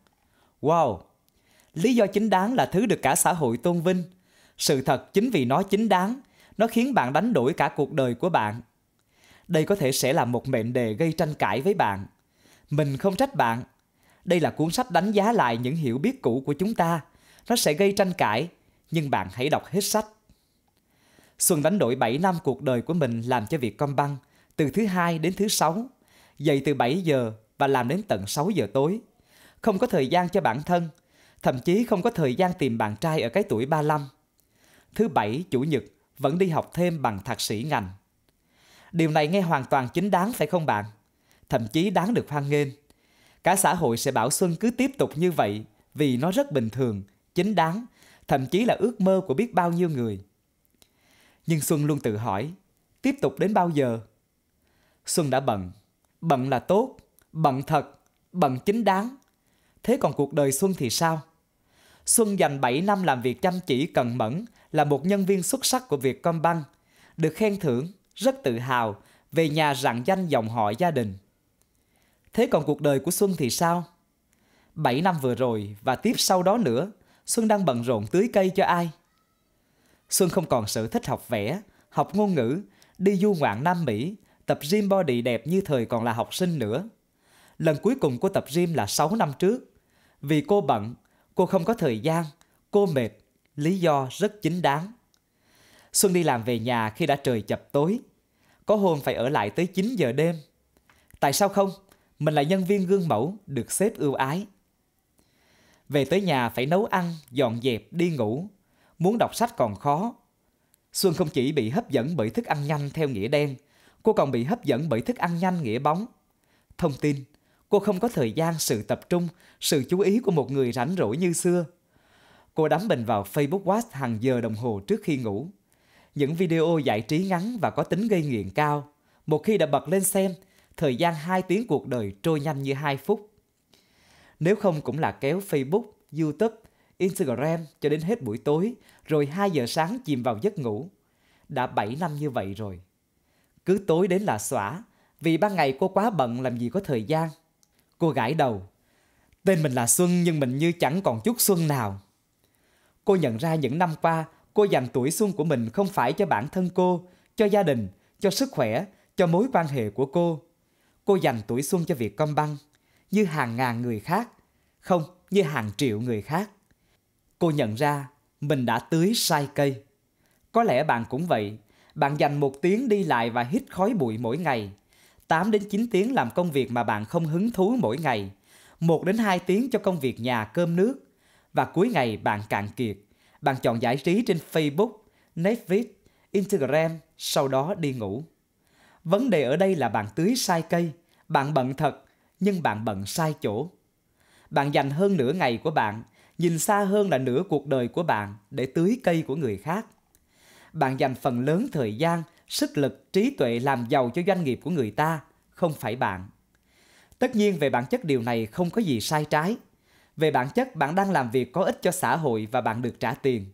Wow! Lý do chính đáng là thứ được cả xã hội tôn vinh. Sự thật chính vì nó chính đáng nó khiến bạn đánh đổi cả cuộc đời của bạn. Đây có thể sẽ là một mệnh đề gây tranh cãi với bạn. Mình không trách bạn. Đây là cuốn sách đánh giá lại những hiểu biết cũ của chúng ta. Nó sẽ gây tranh cãi, nhưng bạn hãy đọc hết sách. Xuân đánh đổi 7 năm cuộc đời của mình làm cho việc công băng, từ thứ hai đến thứ sáu, dậy từ 7 giờ và làm đến tận 6 giờ tối. Không có thời gian cho bản thân, thậm chí không có thời gian tìm bạn trai ở cái tuổi 35. Thứ bảy, chủ nhật, vẫn đi học thêm bằng thạc sĩ ngành. Điều này nghe hoàn toàn chính đáng phải không bạn? Thậm chí đáng được hoan nghênh. Cả xã hội sẽ bảo Xuân cứ tiếp tục như vậy vì nó rất bình thường, chính đáng, thậm chí là ước mơ của biết bao nhiêu người. Nhưng Xuân luôn tự hỏi, tiếp tục đến bao giờ? Xuân đã bận, bận là tốt, bận thật, bận chính đáng. Thế còn cuộc đời Xuân thì sao? Xuân dành 7 năm làm việc chăm chỉ cần mẫn là một nhân viên xuất sắc của Vietcombank, được khen thưởng, rất tự hào về nhà rạng danh dòng họ gia đình. Thế còn cuộc đời của Xuân thì sao? 7 năm vừa rồi và tiếp sau đó nữa, Xuân đang bận rộn tưới cây cho ai? Xuân không còn sở thích học vẽ, học ngôn ngữ, đi du ngoạn Nam Mỹ, tập gym body đẹp như thời còn là học sinh nữa. Lần cuối cùng cô tập gym là 6 năm trước. Vì cô bận, cô không có thời gian, cô mệt, lý do rất chính đáng. Xuân đi làm về nhà khi đã trời chập tối, có hôm phải ở lại tới 9 giờ đêm. Tại sao không? Mình là nhân viên gương mẫu, được sếp ưu ái. Về tới nhà phải nấu ăn, dọn dẹp, đi ngủ. Muốn đọc sách còn khó. Xuân không chỉ bị hấp dẫn bởi thức ăn nhanh theo nghĩa đen, cô còn bị hấp dẫn bởi thức ăn nhanh nghĩa bóng. Thông tin, cô không có thời gian sự tập trung, sự chú ý của một người rảnh rỗi như xưa – Cô đắm mình vào Facebook Watch hàng giờ đồng hồ trước khi ngủ. Những video giải trí ngắn và có tính gây nghiện cao. Một khi đã bật lên xem, thời gian 2 tiếng cuộc đời trôi nhanh như 2 phút. Nếu không cũng là kéo Facebook, YouTube, Instagram cho đến hết buổi tối, rồi 2 giờ sáng chìm vào giấc ngủ. Đã 7 năm như vậy rồi. Cứ tối đến là xóa, vì ban ngày cô quá bận làm gì có thời gian. Cô gãi đầu. Tên mình là Xuân nhưng mình như chẳng còn chút Xuân nào. Cô nhận ra những năm qua, cô dành tuổi xuân của mình không phải cho bản thân cô, cho gia đình, cho sức khỏe, cho mối quan hệ của cô. Cô dành tuổi xuân cho việc công băng, như hàng ngàn người khác, không như hàng triệu người khác. Cô nhận ra mình đã tưới sai cây. Có lẽ bạn cũng vậy, bạn dành một tiếng đi lại và hít khói bụi mỗi ngày. 8 đến 9 tiếng làm công việc mà bạn không hứng thú mỗi ngày. 1 đến 2 tiếng cho công việc nhà cơm nước và cuối ngày bạn cạn kiệt. Bạn chọn giải trí trên Facebook, Netflix, Instagram, sau đó đi ngủ. Vấn đề ở đây là bạn tưới sai cây, bạn bận thật, nhưng bạn bận sai chỗ. Bạn dành hơn nửa ngày của bạn, nhìn xa hơn là nửa cuộc đời của bạn để tưới cây của người khác. Bạn dành phần lớn thời gian, sức lực, trí tuệ làm giàu cho doanh nghiệp của người ta, không phải bạn. Tất nhiên về bản chất điều này không có gì sai trái, về bản chất, bạn đang làm việc có ích cho xã hội và bạn được trả tiền.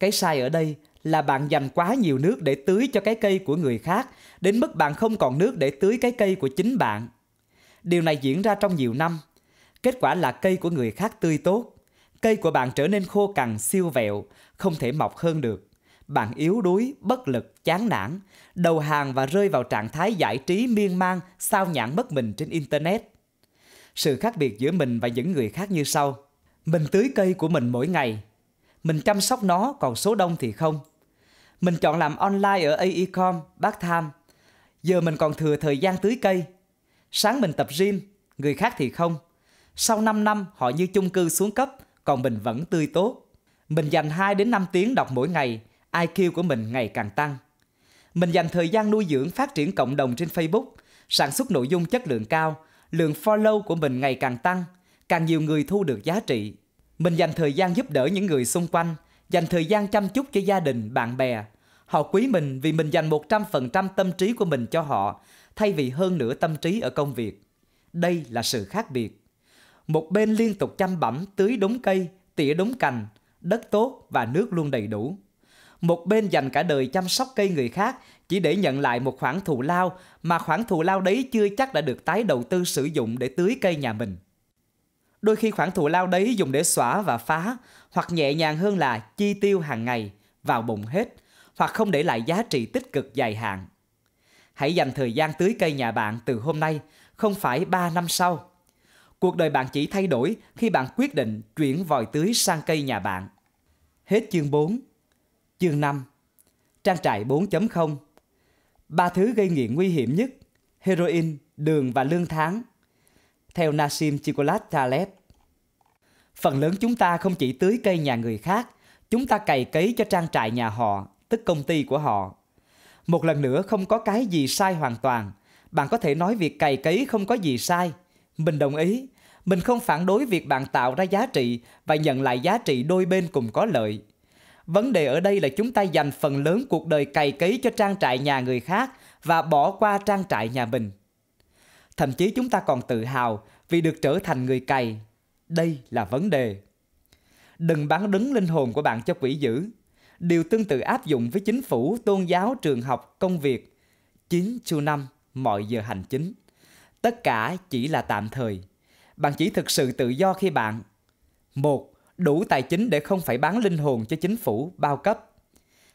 Cái sai ở đây là bạn dành quá nhiều nước để tưới cho cái cây của người khác, đến mức bạn không còn nước để tưới cái cây của chính bạn. Điều này diễn ra trong nhiều năm. Kết quả là cây của người khác tươi tốt, cây của bạn trở nên khô cằn, siêu vẹo, không thể mọc hơn được. Bạn yếu đuối, bất lực, chán nản, đầu hàng và rơi vào trạng thái giải trí miên man, sao nhãn mất mình trên internet. Sự khác biệt giữa mình và những người khác như sau. Mình tưới cây của mình mỗi ngày. Mình chăm sóc nó còn số đông thì không. Mình chọn làm online ở AECOM, part tham. Giờ mình còn thừa thời gian tưới cây. Sáng mình tập gym, người khác thì không. Sau 5 năm họ như chung cư xuống cấp, còn mình vẫn tươi tốt. Mình dành 2 đến 5 tiếng đọc mỗi ngày, IQ của mình ngày càng tăng. Mình dành thời gian nuôi dưỡng phát triển cộng đồng trên Facebook, sản xuất nội dung chất lượng cao, lượng follow của mình ngày càng tăng, càng nhiều người thu được giá trị. Mình dành thời gian giúp đỡ những người xung quanh, dành thời gian chăm chút cho gia đình, bạn bè. Họ quý mình vì mình dành 100% tâm trí của mình cho họ, thay vì hơn nửa tâm trí ở công việc. Đây là sự khác biệt. Một bên liên tục chăm bẩm, tưới đúng cây, tỉa đúng cành, đất tốt và nước luôn đầy đủ. Một bên dành cả đời chăm sóc cây người khác chỉ để nhận lại một khoản thù lao mà khoản thù lao đấy chưa chắc đã được tái đầu tư sử dụng để tưới cây nhà mình. Đôi khi khoản thù lao đấy dùng để xóa và phá, hoặc nhẹ nhàng hơn là chi tiêu hàng ngày, vào bụng hết, hoặc không để lại giá trị tích cực dài hạn. Hãy dành thời gian tưới cây nhà bạn từ hôm nay, không phải 3 năm sau. Cuộc đời bạn chỉ thay đổi khi bạn quyết định chuyển vòi tưới sang cây nhà bạn. Hết chương 4. Chương 5. Trang trại 4.0 ba thứ gây nghiện nguy hiểm nhất, heroin, đường và lương tháng, theo Nassim Chikolat Taleb. Phần lớn chúng ta không chỉ tưới cây nhà người khác, chúng ta cày cấy cho trang trại nhà họ, tức công ty của họ. Một lần nữa không có cái gì sai hoàn toàn. Bạn có thể nói việc cày cấy không có gì sai. Mình đồng ý. Mình không phản đối việc bạn tạo ra giá trị và nhận lại giá trị đôi bên cùng có lợi. Vấn đề ở đây là chúng ta dành phần lớn cuộc đời cày cấy cho trang trại nhà người khác và bỏ qua trang trại nhà mình. Thậm chí chúng ta còn tự hào vì được trở thành người cày. Đây là vấn đề. Đừng bán đứng linh hồn của bạn cho quỷ dữ. Điều tương tự áp dụng với chính phủ, tôn giáo, trường học, công việc. 9 chu năm mọi giờ hành chính. Tất cả chỉ là tạm thời. Bạn chỉ thực sự tự do khi bạn một đủ tài chính để không phải bán linh hồn cho chính phủ bao cấp.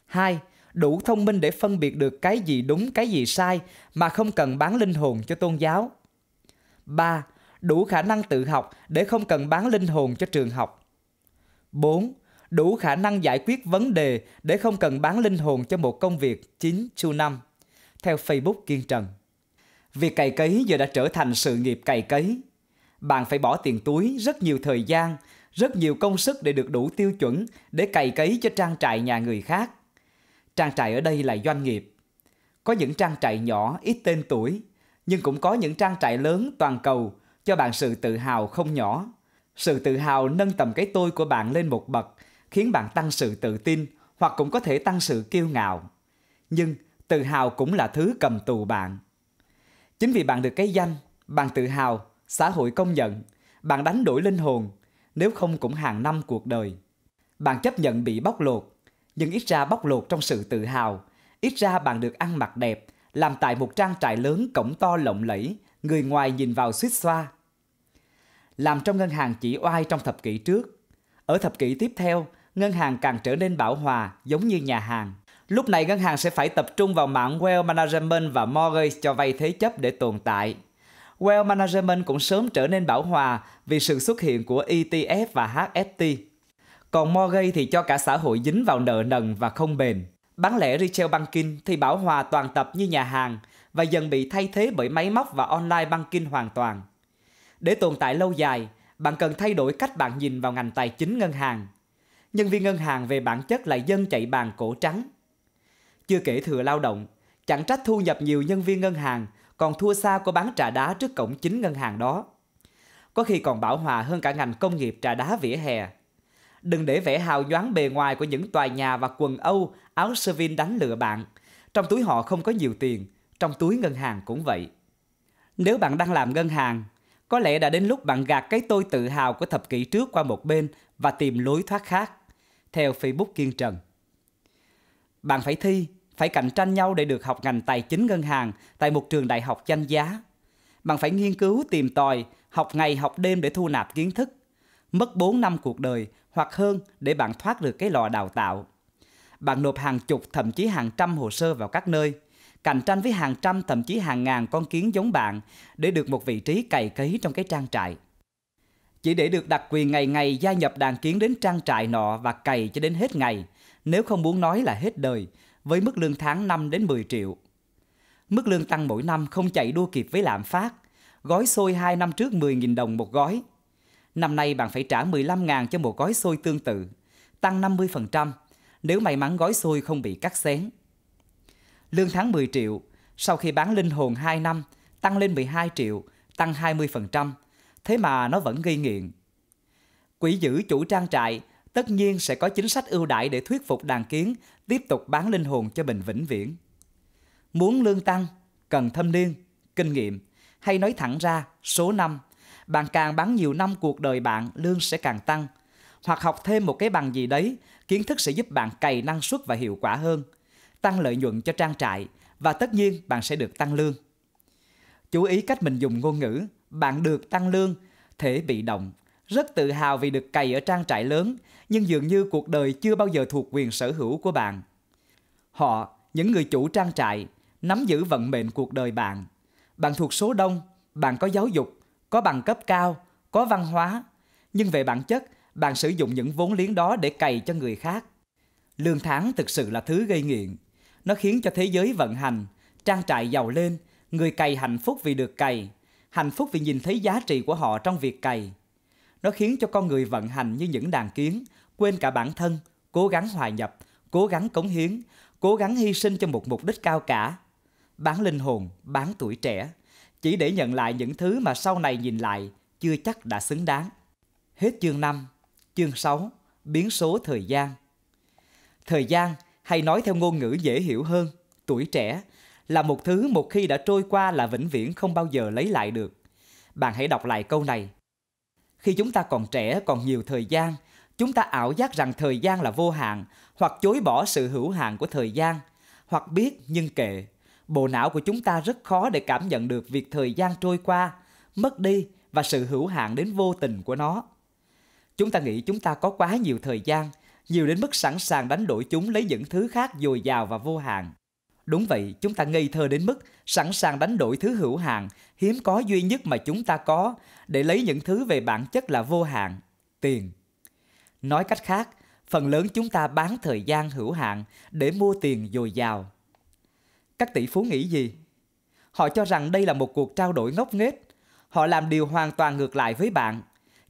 2. Đủ thông minh để phân biệt được cái gì đúng cái gì sai mà không cần bán linh hồn cho tôn giáo. 3. Đủ khả năng tự học để không cần bán linh hồn cho trường học. 4. Đủ khả năng giải quyết vấn đề để không cần bán linh hồn cho một công việc 9 chu năm. Theo Facebook Kiên Trần. Việc cày cấy giờ đã trở thành sự nghiệp cày cấy. Bạn phải bỏ tiền túi rất nhiều thời gian rất nhiều công sức để được đủ tiêu chuẩn để cày cấy cho trang trại nhà người khác. Trang trại ở đây là doanh nghiệp. Có những trang trại nhỏ ít tên tuổi, nhưng cũng có những trang trại lớn toàn cầu cho bạn sự tự hào không nhỏ. Sự tự hào nâng tầm cái tôi của bạn lên một bậc, khiến bạn tăng sự tự tin hoặc cũng có thể tăng sự kiêu ngạo. Nhưng tự hào cũng là thứ cầm tù bạn. Chính vì bạn được cái danh, bạn tự hào, xã hội công nhận, bạn đánh đổi linh hồn, nếu không cũng hàng năm cuộc đời. Bạn chấp nhận bị bóc lột, nhưng ít ra bóc lột trong sự tự hào, ít ra bạn được ăn mặc đẹp, làm tại một trang trại lớn cổng to lộng lẫy, người ngoài nhìn vào suýt xoa. Làm trong ngân hàng chỉ oai trong thập kỷ trước. Ở thập kỷ tiếp theo, ngân hàng càng trở nên bảo hòa giống như nhà hàng. Lúc này ngân hàng sẽ phải tập trung vào mạng Wealth Management và Mortgage cho vay thế chấp để tồn tại. Well Management cũng sớm trở nên bảo hòa vì sự xuất hiện của ETF và HFT. Còn Mortgage thì cho cả xã hội dính vào nợ nần và không bền. Bán lẻ retail banking thì bảo hòa toàn tập như nhà hàng và dần bị thay thế bởi máy móc và online banking hoàn toàn. Để tồn tại lâu dài, bạn cần thay đổi cách bạn nhìn vào ngành tài chính ngân hàng. Nhân viên ngân hàng về bản chất là dân chạy bàn cổ trắng. Chưa kể thừa lao động, chẳng trách thu nhập nhiều nhân viên ngân hàng còn thua xa cô bán trà đá trước cổng chính ngân hàng đó. Có khi còn bảo hòa hơn cả ngành công nghiệp trà đá vỉa hè. Đừng để vẻ hào nhoáng bề ngoài của những tòa nhà và quần Âu, áo sơ vin đánh lừa bạn. Trong túi họ không có nhiều tiền, trong túi ngân hàng cũng vậy. Nếu bạn đang làm ngân hàng, có lẽ đã đến lúc bạn gạt cái tôi tự hào của thập kỷ trước qua một bên và tìm lối thoát khác. Theo Facebook Kiên Trần. Bạn phải thi, phải cạnh tranh nhau để được học ngành tài chính ngân hàng tại một trường đại học danh giá. Bạn phải nghiên cứu tìm tòi, học ngày học đêm để thu nạp kiến thức. Mất 4 năm cuộc đời hoặc hơn để bạn thoát được cái lò đào tạo. Bạn nộp hàng chục thậm chí hàng trăm hồ sơ vào các nơi, cạnh tranh với hàng trăm thậm chí hàng ngàn con kiến giống bạn để được một vị trí cày cấy trong cái trang trại. Chỉ để được đặc quyền ngày ngày gia nhập đàn kiến đến trang trại nọ và cày cho đến hết ngày, nếu không muốn nói là hết đời, với mức lương tháng 5 đến 10 triệu. Mức lương tăng mỗi năm không chạy đua kịp với lạm phát. Gói xôi 2 năm trước 10.000 đồng một gói. Năm nay bạn phải trả 15.000 cho một gói xôi tương tự, tăng 50% nếu may mắn gói xôi không bị cắt xén. Lương tháng 10 triệu, sau khi bán linh hồn 2 năm, tăng lên 12 triệu, tăng 20%, thế mà nó vẫn gây nghiện. Quỹ giữ chủ trang trại tất nhiên sẽ có chính sách ưu đãi để thuyết phục đàn kiến tiếp tục bán linh hồn cho mình vĩnh viễn. Muốn lương tăng, cần thâm niên, kinh nghiệm, hay nói thẳng ra số năm. Bạn càng bán nhiều năm cuộc đời bạn, lương sẽ càng tăng. Hoặc học thêm một cái bằng gì đấy, kiến thức sẽ giúp bạn cày năng suất và hiệu quả hơn, tăng lợi nhuận cho trang trại và tất nhiên bạn sẽ được tăng lương. Chú ý cách mình dùng ngôn ngữ, bạn được tăng lương, thể bị động rất tự hào vì được cày ở trang trại lớn, nhưng dường như cuộc đời chưa bao giờ thuộc quyền sở hữu của bạn. Họ, những người chủ trang trại, nắm giữ vận mệnh cuộc đời bạn. Bạn thuộc số đông, bạn có giáo dục, có bằng cấp cao, có văn hóa, nhưng về bản chất, bạn sử dụng những vốn liếng đó để cày cho người khác. Lương tháng thực sự là thứ gây nghiện. Nó khiến cho thế giới vận hành, trang trại giàu lên, người cày hạnh phúc vì được cày, hạnh phúc vì nhìn thấy giá trị của họ trong việc cày nó khiến cho con người vận hành như những đàn kiến, quên cả bản thân, cố gắng hòa nhập, cố gắng cống hiến, cố gắng hy sinh cho một mục đích cao cả. Bán linh hồn, bán tuổi trẻ, chỉ để nhận lại những thứ mà sau này nhìn lại chưa chắc đã xứng đáng. Hết chương 5, chương 6, biến số thời gian. Thời gian, hay nói theo ngôn ngữ dễ hiểu hơn, tuổi trẻ, là một thứ một khi đã trôi qua là vĩnh viễn không bao giờ lấy lại được. Bạn hãy đọc lại câu này, khi chúng ta còn trẻ, còn nhiều thời gian, chúng ta ảo giác rằng thời gian là vô hạn hoặc chối bỏ sự hữu hạn của thời gian hoặc biết nhưng kệ. Bộ não của chúng ta rất khó để cảm nhận được việc thời gian trôi qua, mất đi và sự hữu hạn đến vô tình của nó. Chúng ta nghĩ chúng ta có quá nhiều thời gian, nhiều đến mức sẵn sàng đánh đổi chúng lấy những thứ khác dồi dào và vô hạn. Đúng vậy, chúng ta ngây thơ đến mức sẵn sàng đánh đổi thứ hữu hạn hiếm có duy nhất mà chúng ta có để lấy những thứ về bản chất là vô hạn, tiền. Nói cách khác, phần lớn chúng ta bán thời gian hữu hạn để mua tiền dồi dào. Các tỷ phú nghĩ gì? Họ cho rằng đây là một cuộc trao đổi ngốc nghếch. Họ làm điều hoàn toàn ngược lại với bạn.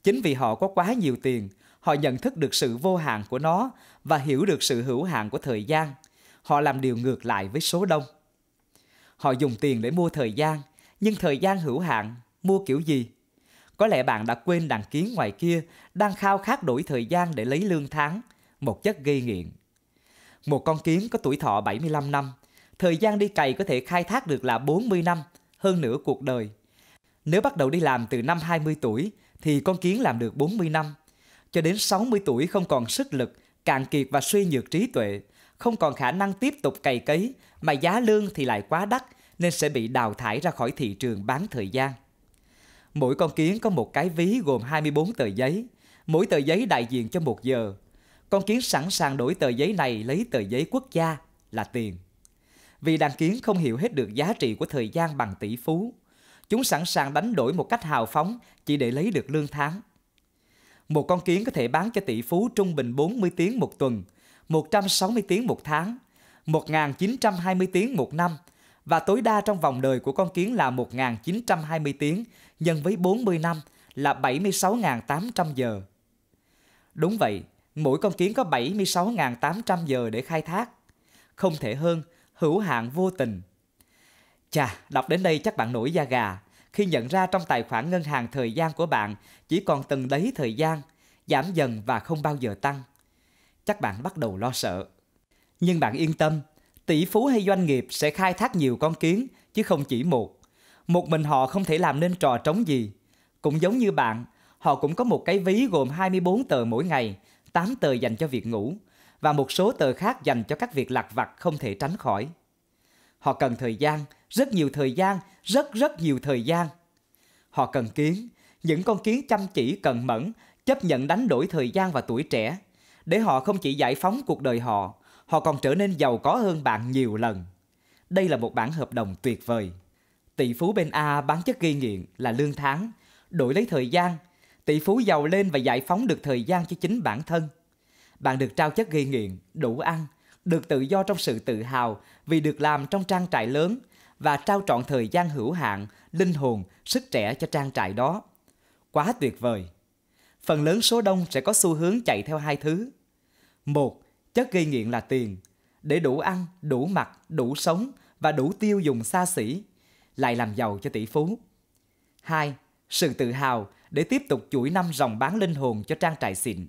Chính vì họ có quá nhiều tiền, họ nhận thức được sự vô hạn của nó và hiểu được sự hữu hạn của thời gian. Họ làm điều ngược lại với số đông. Họ dùng tiền để mua thời gian, nhưng thời gian hữu hạn, mua kiểu gì? Có lẽ bạn đã quên đàn kiến ngoài kia đang khao khát đổi thời gian để lấy lương tháng, một chất gây nghiện. Một con kiến có tuổi thọ 75 năm, thời gian đi cày có thể khai thác được là 40 năm, hơn nửa cuộc đời. Nếu bắt đầu đi làm từ năm 20 tuổi thì con kiến làm được 40 năm, cho đến 60 tuổi không còn sức lực, cạn kiệt và suy nhược trí tuệ, không còn khả năng tiếp tục cày cấy mà giá lương thì lại quá đắt nên sẽ bị đào thải ra khỏi thị trường bán thời gian. Mỗi con kiến có một cái ví gồm 24 tờ giấy, mỗi tờ giấy đại diện cho một giờ. Con kiến sẵn sàng đổi tờ giấy này lấy tờ giấy quốc gia là tiền. Vì đàn kiến không hiểu hết được giá trị của thời gian bằng tỷ phú, chúng sẵn sàng đánh đổi một cách hào phóng chỉ để lấy được lương tháng. Một con kiến có thể bán cho tỷ phú trung bình 40 tiếng một tuần, 160 tiếng một tháng, 1.920 tiếng một năm và tối đa trong vòng đời của con kiến là 1.920 tiếng nhân với 40 năm là 76.800 giờ. Đúng vậy, mỗi con kiến có 76.800 giờ để khai thác. Không thể hơn, hữu hạn vô tình. Chà, đọc đến đây chắc bạn nổi da gà khi nhận ra trong tài khoản ngân hàng thời gian của bạn chỉ còn từng đấy thời gian, giảm dần và không bao giờ tăng. Chắc bạn bắt đầu lo sợ. Nhưng bạn yên tâm, tỷ phú hay doanh nghiệp sẽ khai thác nhiều con kiến chứ không chỉ một. Một mình họ không thể làm nên trò trống gì. Cũng giống như bạn, họ cũng có một cái ví gồm 24 tờ mỗi ngày, 8 tờ dành cho việc ngủ và một số tờ khác dành cho các việc lặt vặt không thể tránh khỏi. Họ cần thời gian, rất nhiều thời gian, rất rất nhiều thời gian. Họ cần kiến, những con kiến chăm chỉ cần mẫn, chấp nhận đánh đổi thời gian và tuổi trẻ để họ không chỉ giải phóng cuộc đời họ họ còn trở nên giàu có hơn bạn nhiều lần. Đây là một bản hợp đồng tuyệt vời. Tỷ phú bên A bán chất gây nghiện là lương tháng, đổi lấy thời gian. Tỷ phú giàu lên và giải phóng được thời gian cho chính bản thân. Bạn được trao chất gây nghiện, đủ ăn, được tự do trong sự tự hào vì được làm trong trang trại lớn và trao trọn thời gian hữu hạn, linh hồn, sức trẻ cho trang trại đó. Quá tuyệt vời! Phần lớn số đông sẽ có xu hướng chạy theo hai thứ. Một, Chất gây nghiện là tiền, để đủ ăn, đủ mặc, đủ sống và đủ tiêu dùng xa xỉ, lại làm giàu cho tỷ phú. hai Sự tự hào để tiếp tục chuỗi năm ròng bán linh hồn cho trang trại xịn.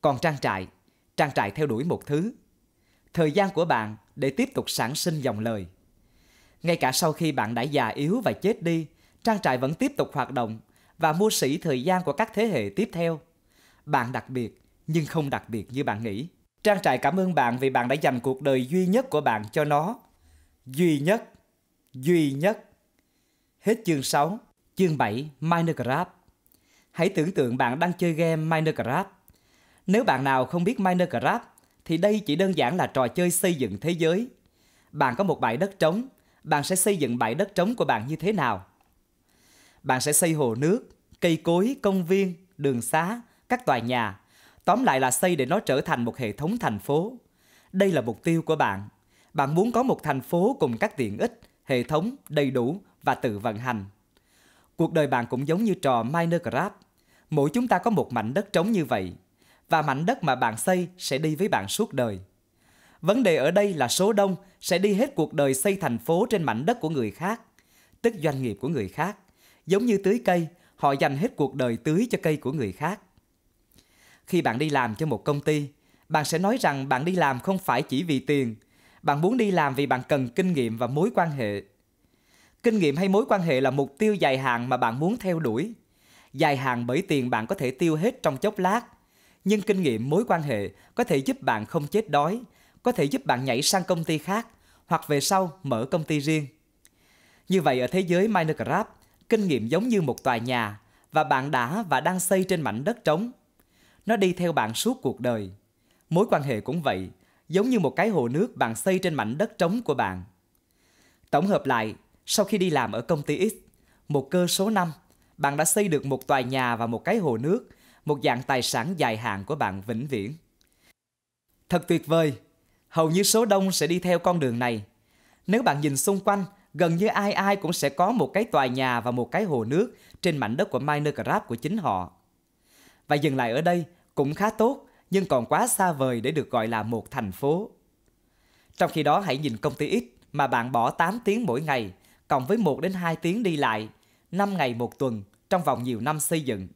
Còn trang trại, trang trại theo đuổi một thứ. Thời gian của bạn để tiếp tục sản sinh dòng lời. Ngay cả sau khi bạn đã già yếu và chết đi, trang trại vẫn tiếp tục hoạt động và mua sỉ thời gian của các thế hệ tiếp theo. Bạn đặc biệt, nhưng không đặc biệt như bạn nghĩ. Trang trại cảm ơn bạn vì bạn đã dành cuộc đời duy nhất của bạn cho nó. Duy nhất. Duy nhất. Hết chương 6, chương 7 Minecraft. Hãy tưởng tượng bạn đang chơi game Minecraft. Nếu bạn nào không biết Minecraft thì đây chỉ đơn giản là trò chơi xây dựng thế giới. Bạn có một bãi đất trống, bạn sẽ xây dựng bãi đất trống của bạn như thế nào? Bạn sẽ xây hồ nước, cây cối, công viên, đường xá, các tòa nhà, Tóm lại là xây để nó trở thành một hệ thống thành phố. Đây là mục tiêu của bạn. Bạn muốn có một thành phố cùng các tiện ích, hệ thống đầy đủ và tự vận hành. Cuộc đời bạn cũng giống như trò Minecraft. Mỗi chúng ta có một mảnh đất trống như vậy và mảnh đất mà bạn xây sẽ đi với bạn suốt đời. Vấn đề ở đây là số đông sẽ đi hết cuộc đời xây thành phố trên mảnh đất của người khác, tức doanh nghiệp của người khác. Giống như tưới cây, họ dành hết cuộc đời tưới cho cây của người khác khi bạn đi làm cho một công ty bạn sẽ nói rằng bạn đi làm không phải chỉ vì tiền bạn muốn đi làm vì bạn cần kinh nghiệm và mối quan hệ kinh nghiệm hay mối quan hệ là mục tiêu dài hạn mà bạn muốn theo đuổi dài hạn bởi tiền bạn có thể tiêu hết trong chốc lát nhưng kinh nghiệm mối quan hệ có thể giúp bạn không chết đói có thể giúp bạn nhảy sang công ty khác hoặc về sau mở công ty riêng như vậy ở thế giới minecraft kinh nghiệm giống như một tòa nhà và bạn đã và đang xây trên mảnh đất trống nó đi theo bạn suốt cuộc đời. Mối quan hệ cũng vậy, giống như một cái hồ nước bạn xây trên mảnh đất trống của bạn. Tổng hợp lại, sau khi đi làm ở công ty X, một cơ số năm, bạn đã xây được một tòa nhà và một cái hồ nước, một dạng tài sản dài hạn của bạn vĩnh viễn. Thật tuyệt vời, hầu như số đông sẽ đi theo con đường này. Nếu bạn nhìn xung quanh, gần như ai ai cũng sẽ có một cái tòa nhà và một cái hồ nước trên mảnh đất của Minecraft của chính họ. Và dừng lại ở đây, cũng khá tốt nhưng còn quá xa vời để được gọi là một thành phố. Trong khi đó hãy nhìn công ty X mà bạn bỏ 8 tiếng mỗi ngày cộng với 1 đến 2 tiếng đi lại, 5 ngày một tuần trong vòng nhiều năm xây dựng.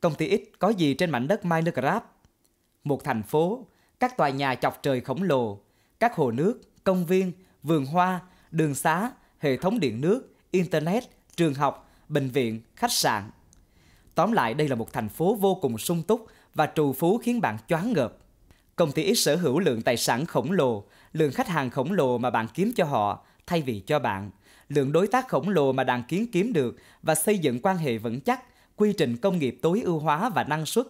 Công ty X có gì trên mảnh đất Minecraft? Một thành phố, các tòa nhà chọc trời khổng lồ, các hồ nước, công viên, vườn hoa, đường xá, hệ thống điện nước, internet, trường học, bệnh viện, khách sạn. Tóm lại đây là một thành phố vô cùng sung túc và trù phú khiến bạn choáng ngợp. Công ty X sở hữu lượng tài sản khổng lồ, lượng khách hàng khổng lồ mà bạn kiếm cho họ thay vì cho bạn, lượng đối tác khổng lồ mà đàn kiến kiếm được và xây dựng quan hệ vững chắc, quy trình công nghiệp tối ưu hóa và năng suất,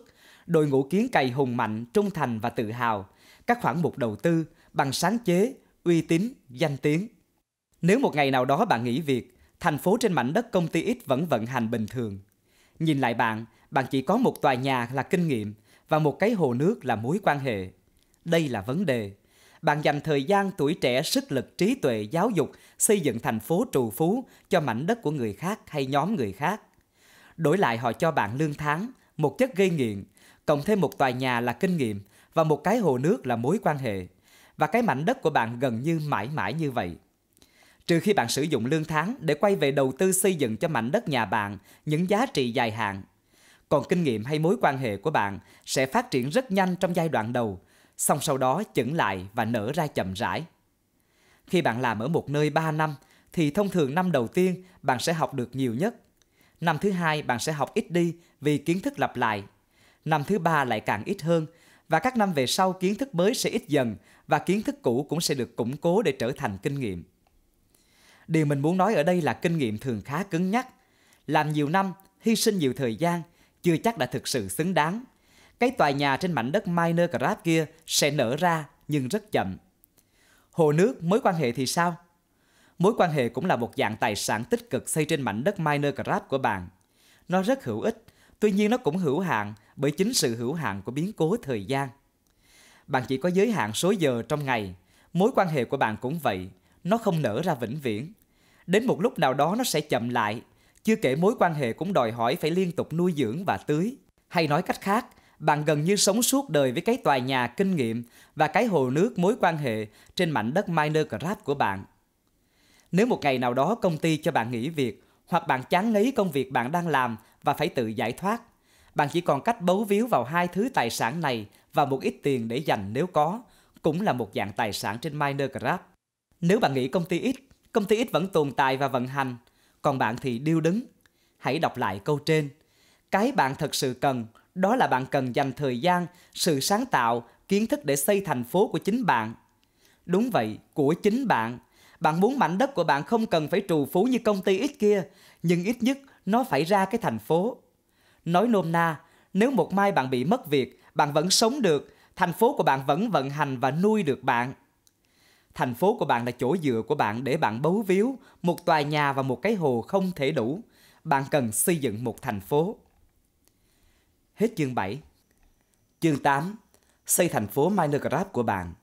đội ngũ kiến cày hùng mạnh, trung thành và tự hào, các khoản mục đầu tư bằng sáng chế, uy tín, danh tiếng. Nếu một ngày nào đó bạn nghỉ việc, thành phố trên mảnh đất công ty X vẫn vận hành bình thường. Nhìn lại bạn, bạn chỉ có một tòa nhà là kinh nghiệm và một cái hồ nước là mối quan hệ. Đây là vấn đề. Bạn dành thời gian tuổi trẻ, sức lực, trí tuệ, giáo dục xây dựng thành phố trù phú cho mảnh đất của người khác hay nhóm người khác. Đổi lại họ cho bạn lương tháng, một chất gây nghiện, cộng thêm một tòa nhà là kinh nghiệm và một cái hồ nước là mối quan hệ. Và cái mảnh đất của bạn gần như mãi mãi như vậy. Trừ khi bạn sử dụng lương tháng để quay về đầu tư xây dựng cho mảnh đất nhà bạn những giá trị dài hạn còn kinh nghiệm hay mối quan hệ của bạn sẽ phát triển rất nhanh trong giai đoạn đầu, song sau đó chững lại và nở ra chậm rãi. Khi bạn làm ở một nơi 3 năm thì thông thường năm đầu tiên bạn sẽ học được nhiều nhất. Năm thứ hai bạn sẽ học ít đi vì kiến thức lặp lại. Năm thứ ba lại càng ít hơn và các năm về sau kiến thức mới sẽ ít dần và kiến thức cũ cũng sẽ được củng cố để trở thành kinh nghiệm. Điều mình muốn nói ở đây là kinh nghiệm thường khá cứng nhắc. Làm nhiều năm, hy sinh nhiều thời gian – chưa chắc đã thực sự xứng đáng. Cái tòa nhà trên mảnh đất Minor Crab kia sẽ nở ra nhưng rất chậm. Hồ nước, mối quan hệ thì sao? Mối quan hệ cũng là một dạng tài sản tích cực xây trên mảnh đất Minor Crab của bạn. Nó rất hữu ích, tuy nhiên nó cũng hữu hạn bởi chính sự hữu hạn của biến cố thời gian. Bạn chỉ có giới hạn số giờ trong ngày, mối quan hệ của bạn cũng vậy, nó không nở ra vĩnh viễn. Đến một lúc nào đó nó sẽ chậm lại chưa kể mối quan hệ cũng đòi hỏi phải liên tục nuôi dưỡng và tưới. Hay nói cách khác, bạn gần như sống suốt đời với cái tòa nhà kinh nghiệm và cái hồ nước mối quan hệ trên mảnh đất minor của bạn. Nếu một ngày nào đó công ty cho bạn nghỉ việc hoặc bạn chán ngấy công việc bạn đang làm và phải tự giải thoát, bạn chỉ còn cách bấu víu vào hai thứ tài sản này và một ít tiền để dành nếu có, cũng là một dạng tài sản trên minor Nếu bạn nghĩ công ty ít, công ty ít vẫn tồn tại và vận hành – còn bạn thì điêu đứng. Hãy đọc lại câu trên. Cái bạn thật sự cần đó là bạn cần dành thời gian, sự sáng tạo, kiến thức để xây thành phố của chính bạn. Đúng vậy, của chính bạn. Bạn muốn mảnh đất của bạn không cần phải trù phú như công ty ít kia, nhưng ít nhất nó phải ra cái thành phố. Nói nôm na, nếu một mai bạn bị mất việc, bạn vẫn sống được, thành phố của bạn vẫn vận hành và nuôi được bạn. Thành phố của bạn là chỗ dựa của bạn để bạn bấu víu, một tòa nhà và một cái hồ không thể đủ. Bạn cần xây dựng một thành phố. Hết chương 7. Chương 8. Xây thành phố Minecraft của bạn.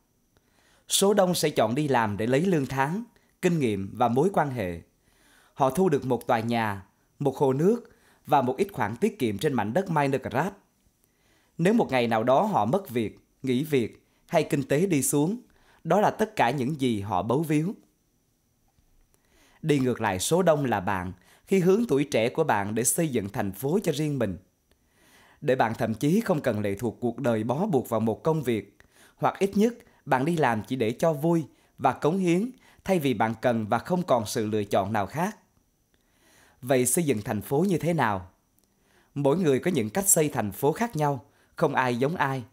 Số đông sẽ chọn đi làm để lấy lương tháng, kinh nghiệm và mối quan hệ. Họ thu được một tòa nhà, một hồ nước và một ít khoản tiết kiệm trên mảnh đất Minecraft. Nếu một ngày nào đó họ mất việc, nghỉ việc hay kinh tế đi xuống, đó là tất cả những gì họ bấu víu. Đi ngược lại số đông là bạn khi hướng tuổi trẻ của bạn để xây dựng thành phố cho riêng mình. Để bạn thậm chí không cần lệ thuộc cuộc đời bó buộc vào một công việc, hoặc ít nhất bạn đi làm chỉ để cho vui và cống hiến thay vì bạn cần và không còn sự lựa chọn nào khác. Vậy xây dựng thành phố như thế nào? Mỗi người có những cách xây thành phố khác nhau, không ai giống ai.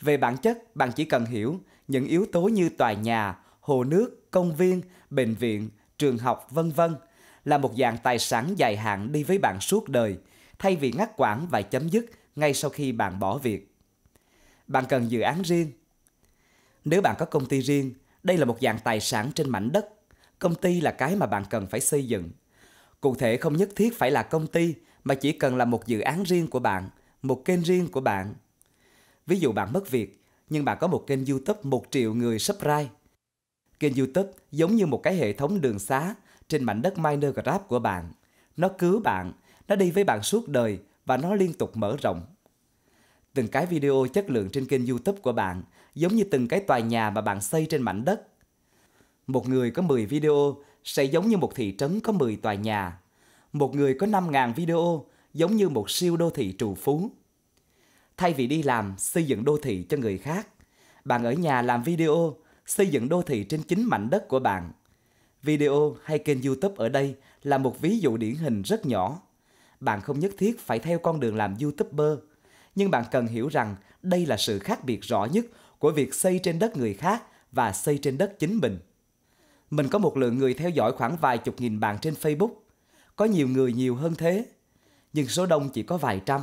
Về bản chất, bạn chỉ cần hiểu những yếu tố như tòa nhà, hồ nước, công viên, bệnh viện, trường học vân vân là một dạng tài sản dài hạn đi với bạn suốt đời thay vì ngắt quãng và chấm dứt ngay sau khi bạn bỏ việc. Bạn cần dự án riêng. Nếu bạn có công ty riêng, đây là một dạng tài sản trên mảnh đất. Công ty là cái mà bạn cần phải xây dựng. Cụ thể không nhất thiết phải là công ty mà chỉ cần là một dự án riêng của bạn, một kênh riêng của bạn. Ví dụ bạn mất việc, nhưng bạn có một kênh YouTube 1 triệu người subscribe. Kênh YouTube giống như một cái hệ thống đường xá trên mảnh đất minor grab của bạn. Nó cứu bạn, nó đi với bạn suốt đời và nó liên tục mở rộng. Từng cái video chất lượng trên kênh YouTube của bạn giống như từng cái tòa nhà mà bạn xây trên mảnh đất. Một người có 10 video sẽ giống như một thị trấn có 10 tòa nhà. Một người có 5.000 video giống như một siêu đô thị trù phú. Thay vì đi làm xây dựng đô thị cho người khác, bạn ở nhà làm video xây dựng đô thị trên chính mảnh đất của bạn. Video hay kênh YouTube ở đây là một ví dụ điển hình rất nhỏ. Bạn không nhất thiết phải theo con đường làm YouTuber, nhưng bạn cần hiểu rằng đây là sự khác biệt rõ nhất của việc xây trên đất người khác và xây trên đất chính mình. Mình có một lượng người theo dõi khoảng vài chục nghìn bạn trên Facebook, có nhiều người nhiều hơn thế, nhưng số đông chỉ có vài trăm.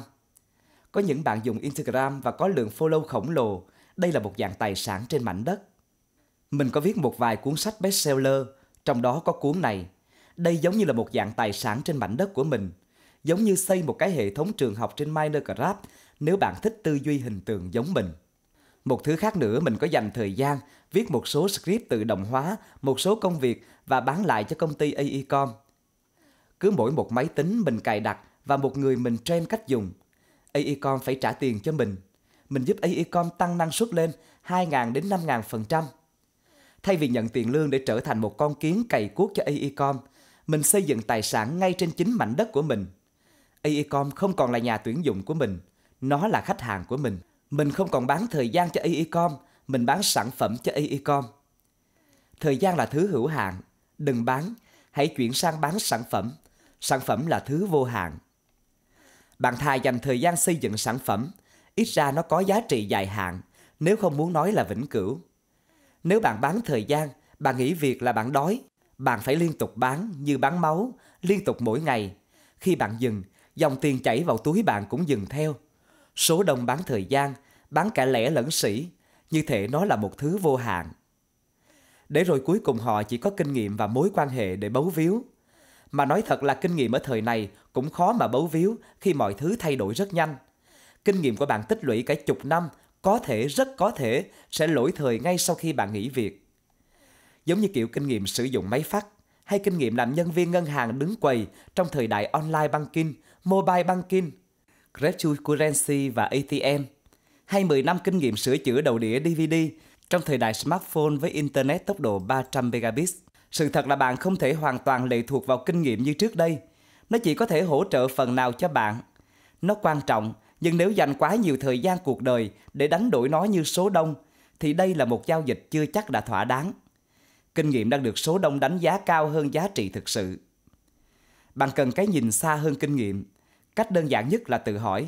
Có những bạn dùng Instagram và có lượng follow khổng lồ. Đây là một dạng tài sản trên mảnh đất. Mình có viết một vài cuốn sách bestseller, trong đó có cuốn này. Đây giống như là một dạng tài sản trên mảnh đất của mình. Giống như xây một cái hệ thống trường học trên Minecraft nếu bạn thích tư duy hình tượng giống mình. Một thứ khác nữa mình có dành thời gian viết một số script tự động hóa, một số công việc và bán lại cho công ty AECOM. Cứ mỗi một máy tính mình cài đặt và một người mình train cách dùng, AECOM phải trả tiền cho mình. Mình giúp AECOM tăng năng suất lên 2.000 đến 5.000%. Thay vì nhận tiền lương để trở thành một con kiến cày cuốc cho AECOM, mình xây dựng tài sản ngay trên chính mảnh đất của mình. AECOM không còn là nhà tuyển dụng của mình, nó là khách hàng của mình. Mình không còn bán thời gian cho AECOM, mình bán sản phẩm cho AECOM. Thời gian là thứ hữu hạn, đừng bán, hãy chuyển sang bán sản phẩm. Sản phẩm là thứ vô hạn. Bạn thà dành thời gian xây dựng sản phẩm, ít ra nó có giá trị dài hạn, nếu không muốn nói là vĩnh cửu. Nếu bạn bán thời gian, bạn nghĩ việc là bạn đói, bạn phải liên tục bán như bán máu, liên tục mỗi ngày. Khi bạn dừng, dòng tiền chảy vào túi bạn cũng dừng theo. Số đông bán thời gian, bán cả lẻ lẫn sĩ, như thể nó là một thứ vô hạn. Để rồi cuối cùng họ chỉ có kinh nghiệm và mối quan hệ để bấu víu. Mà nói thật là kinh nghiệm ở thời này cũng khó mà bấu víu khi mọi thứ thay đổi rất nhanh. Kinh nghiệm của bạn tích lũy cả chục năm có thể rất có thể sẽ lỗi thời ngay sau khi bạn nghỉ việc. Giống như kiểu kinh nghiệm sử dụng máy phát hay kinh nghiệm làm nhân viên ngân hàng đứng quầy trong thời đại online banking, mobile banking, cryptocurrency và ATM, hay 10 năm kinh nghiệm sửa chữa đầu đĩa DVD trong thời đại smartphone với internet tốc độ 300 megabit Sự thật là bạn không thể hoàn toàn lệ thuộc vào kinh nghiệm như trước đây – nó chỉ có thể hỗ trợ phần nào cho bạn. Nó quan trọng, nhưng nếu dành quá nhiều thời gian cuộc đời để đánh đổi nó như số đông, thì đây là một giao dịch chưa chắc đã thỏa đáng. Kinh nghiệm đang được số đông đánh giá cao hơn giá trị thực sự. Bạn cần cái nhìn xa hơn kinh nghiệm. Cách đơn giản nhất là tự hỏi.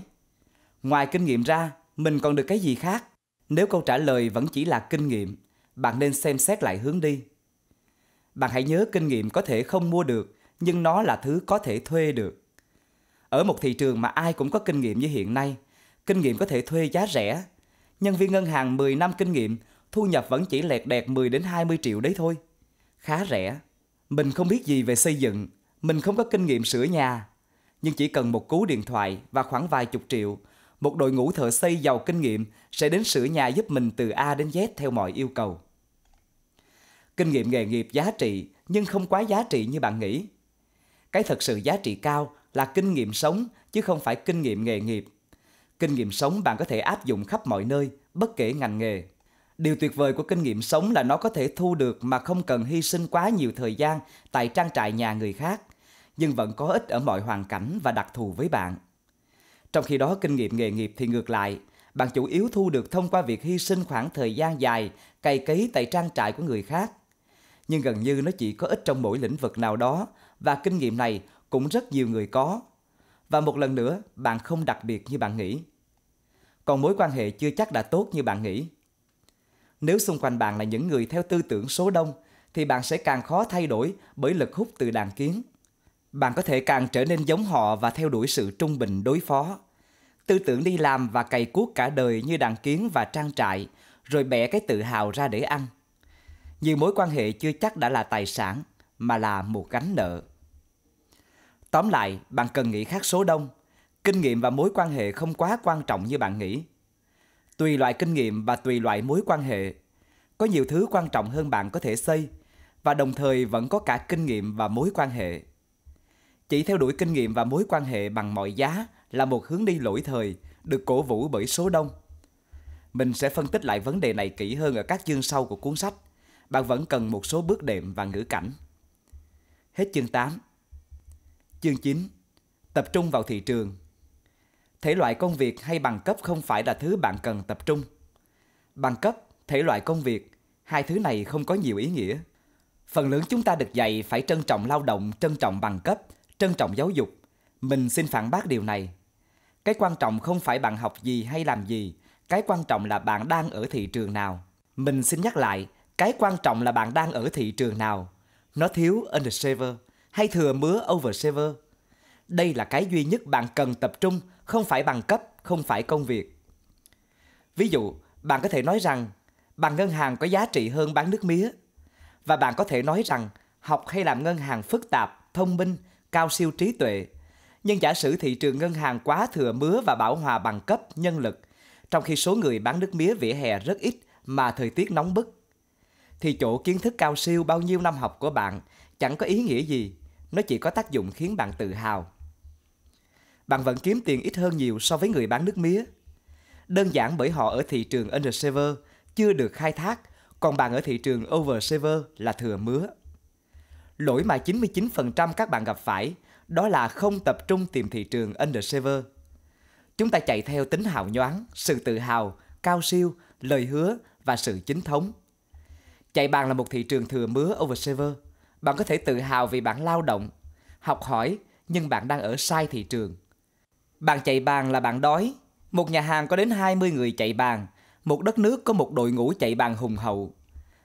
Ngoài kinh nghiệm ra, mình còn được cái gì khác? Nếu câu trả lời vẫn chỉ là kinh nghiệm, bạn nên xem xét lại hướng đi. Bạn hãy nhớ kinh nghiệm có thể không mua được, nhưng nó là thứ có thể thuê được. Ở một thị trường mà ai cũng có kinh nghiệm như hiện nay, kinh nghiệm có thể thuê giá rẻ. Nhân viên ngân hàng 10 năm kinh nghiệm, thu nhập vẫn chỉ lẹt đẹt 10 đến 20 triệu đấy thôi. Khá rẻ. Mình không biết gì về xây dựng, mình không có kinh nghiệm sửa nhà, nhưng chỉ cần một cú điện thoại và khoảng vài chục triệu, một đội ngũ thợ xây giàu kinh nghiệm sẽ đến sửa nhà giúp mình từ A đến Z theo mọi yêu cầu. Kinh nghiệm nghề nghiệp giá trị nhưng không quá giá trị như bạn nghĩ cái thực sự giá trị cao là kinh nghiệm sống chứ không phải kinh nghiệm nghề nghiệp kinh nghiệm sống bạn có thể áp dụng khắp mọi nơi bất kể ngành nghề điều tuyệt vời của kinh nghiệm sống là nó có thể thu được mà không cần hy sinh quá nhiều thời gian tại trang trại nhà người khác nhưng vẫn có ích ở mọi hoàn cảnh và đặc thù với bạn trong khi đó kinh nghiệm nghề nghiệp thì ngược lại bạn chủ yếu thu được thông qua việc hy sinh khoảng thời gian dài cày cấy tại trang trại của người khác nhưng gần như nó chỉ có ích trong mỗi lĩnh vực nào đó và kinh nghiệm này cũng rất nhiều người có. Và một lần nữa, bạn không đặc biệt như bạn nghĩ. Còn mối quan hệ chưa chắc đã tốt như bạn nghĩ. Nếu xung quanh bạn là những người theo tư tưởng số đông thì bạn sẽ càng khó thay đổi bởi lực hút từ đàn kiến. Bạn có thể càng trở nên giống họ và theo đuổi sự trung bình đối phó. Tư tưởng đi làm và cày cuốc cả đời như đàn kiến và trang trại, rồi bẻ cái tự hào ra để ăn. Nhiều mối quan hệ chưa chắc đã là tài sản, mà là một gánh nợ. Tóm lại, bạn cần nghĩ khác số đông. Kinh nghiệm và mối quan hệ không quá quan trọng như bạn nghĩ. Tùy loại kinh nghiệm và tùy loại mối quan hệ, có nhiều thứ quan trọng hơn bạn có thể xây và đồng thời vẫn có cả kinh nghiệm và mối quan hệ. Chỉ theo đuổi kinh nghiệm và mối quan hệ bằng mọi giá là một hướng đi lỗi thời, được cổ vũ bởi số đông. Mình sẽ phân tích lại vấn đề này kỹ hơn ở các chương sau của cuốn sách. Bạn vẫn cần một số bước đệm và ngữ cảnh. Hết chương 8 Chương 9 Tập trung vào thị trường Thể loại công việc hay bằng cấp không phải là thứ bạn cần tập trung. Bằng cấp, thể loại công việc, hai thứ này không có nhiều ý nghĩa. Phần lớn chúng ta được dạy phải trân trọng lao động, trân trọng bằng cấp, trân trọng giáo dục. Mình xin phản bác điều này. Cái quan trọng không phải bạn học gì hay làm gì, cái quan trọng là bạn đang ở thị trường nào. Mình xin nhắc lại, cái quan trọng là bạn đang ở thị trường nào nó thiếu undersaver hay thừa mứa oversaver. Đây là cái duy nhất bạn cần tập trung, không phải bằng cấp, không phải công việc. Ví dụ, bạn có thể nói rằng bằng ngân hàng có giá trị hơn bán nước mía. Và bạn có thể nói rằng học hay làm ngân hàng phức tạp, thông minh, cao siêu trí tuệ. Nhưng giả sử thị trường ngân hàng quá thừa mứa và bảo hòa bằng cấp, nhân lực, trong khi số người bán nước mía vỉa hè rất ít mà thời tiết nóng bức, thì chỗ kiến thức cao siêu bao nhiêu năm học của bạn chẳng có ý nghĩa gì, nó chỉ có tác dụng khiến bạn tự hào. Bạn vẫn kiếm tiền ít hơn nhiều so với người bán nước mía. Đơn giản bởi họ ở thị trường underserver chưa được khai thác, còn bạn ở thị trường overserver là thừa mứa. Lỗi mà 99% các bạn gặp phải đó là không tập trung tìm thị trường underserver. Chúng ta chạy theo tính hào nhoáng, sự tự hào, cao siêu, lời hứa và sự chính thống – Chạy bàn là một thị trường thừa mứa oversaver. Bạn có thể tự hào vì bạn lao động, học hỏi, nhưng bạn đang ở sai thị trường. Bạn chạy bàn là bạn đói. Một nhà hàng có đến 20 người chạy bàn. Một đất nước có một đội ngũ chạy bàn hùng hậu.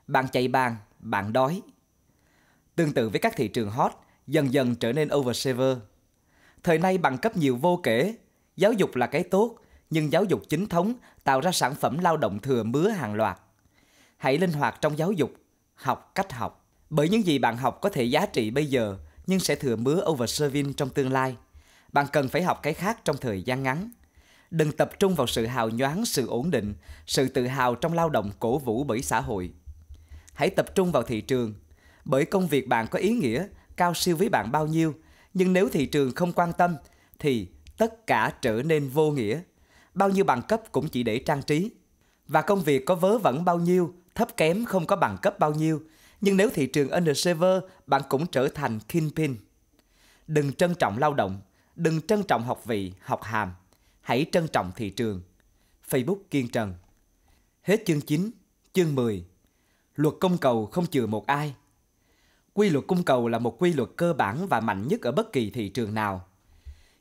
Bạn chạy bàn, bạn đói. Tương tự với các thị trường hot, dần dần trở nên oversaver. Thời nay bằng cấp nhiều vô kể, giáo dục là cái tốt, nhưng giáo dục chính thống tạo ra sản phẩm lao động thừa mứa hàng loạt hãy linh hoạt trong giáo dục, học cách học. Bởi những gì bạn học có thể giá trị bây giờ nhưng sẽ thừa mứa overserving trong tương lai. Bạn cần phải học cái khác trong thời gian ngắn. Đừng tập trung vào sự hào nhoáng, sự ổn định, sự tự hào trong lao động cổ vũ bởi xã hội. Hãy tập trung vào thị trường, bởi công việc bạn có ý nghĩa cao siêu với bạn bao nhiêu, nhưng nếu thị trường không quan tâm thì tất cả trở nên vô nghĩa. Bao nhiêu bằng cấp cũng chỉ để trang trí. Và công việc có vớ vẩn bao nhiêu thấp kém không có bằng cấp bao nhiêu, nhưng nếu thị trường underserver, bạn cũng trở thành kingpin. Đừng trân trọng lao động, đừng trân trọng học vị, học hàm, hãy trân trọng thị trường. Facebook Kiên Trần Hết chương 9, chương 10 Luật cung cầu không chừa một ai Quy luật cung cầu là một quy luật cơ bản và mạnh nhất ở bất kỳ thị trường nào.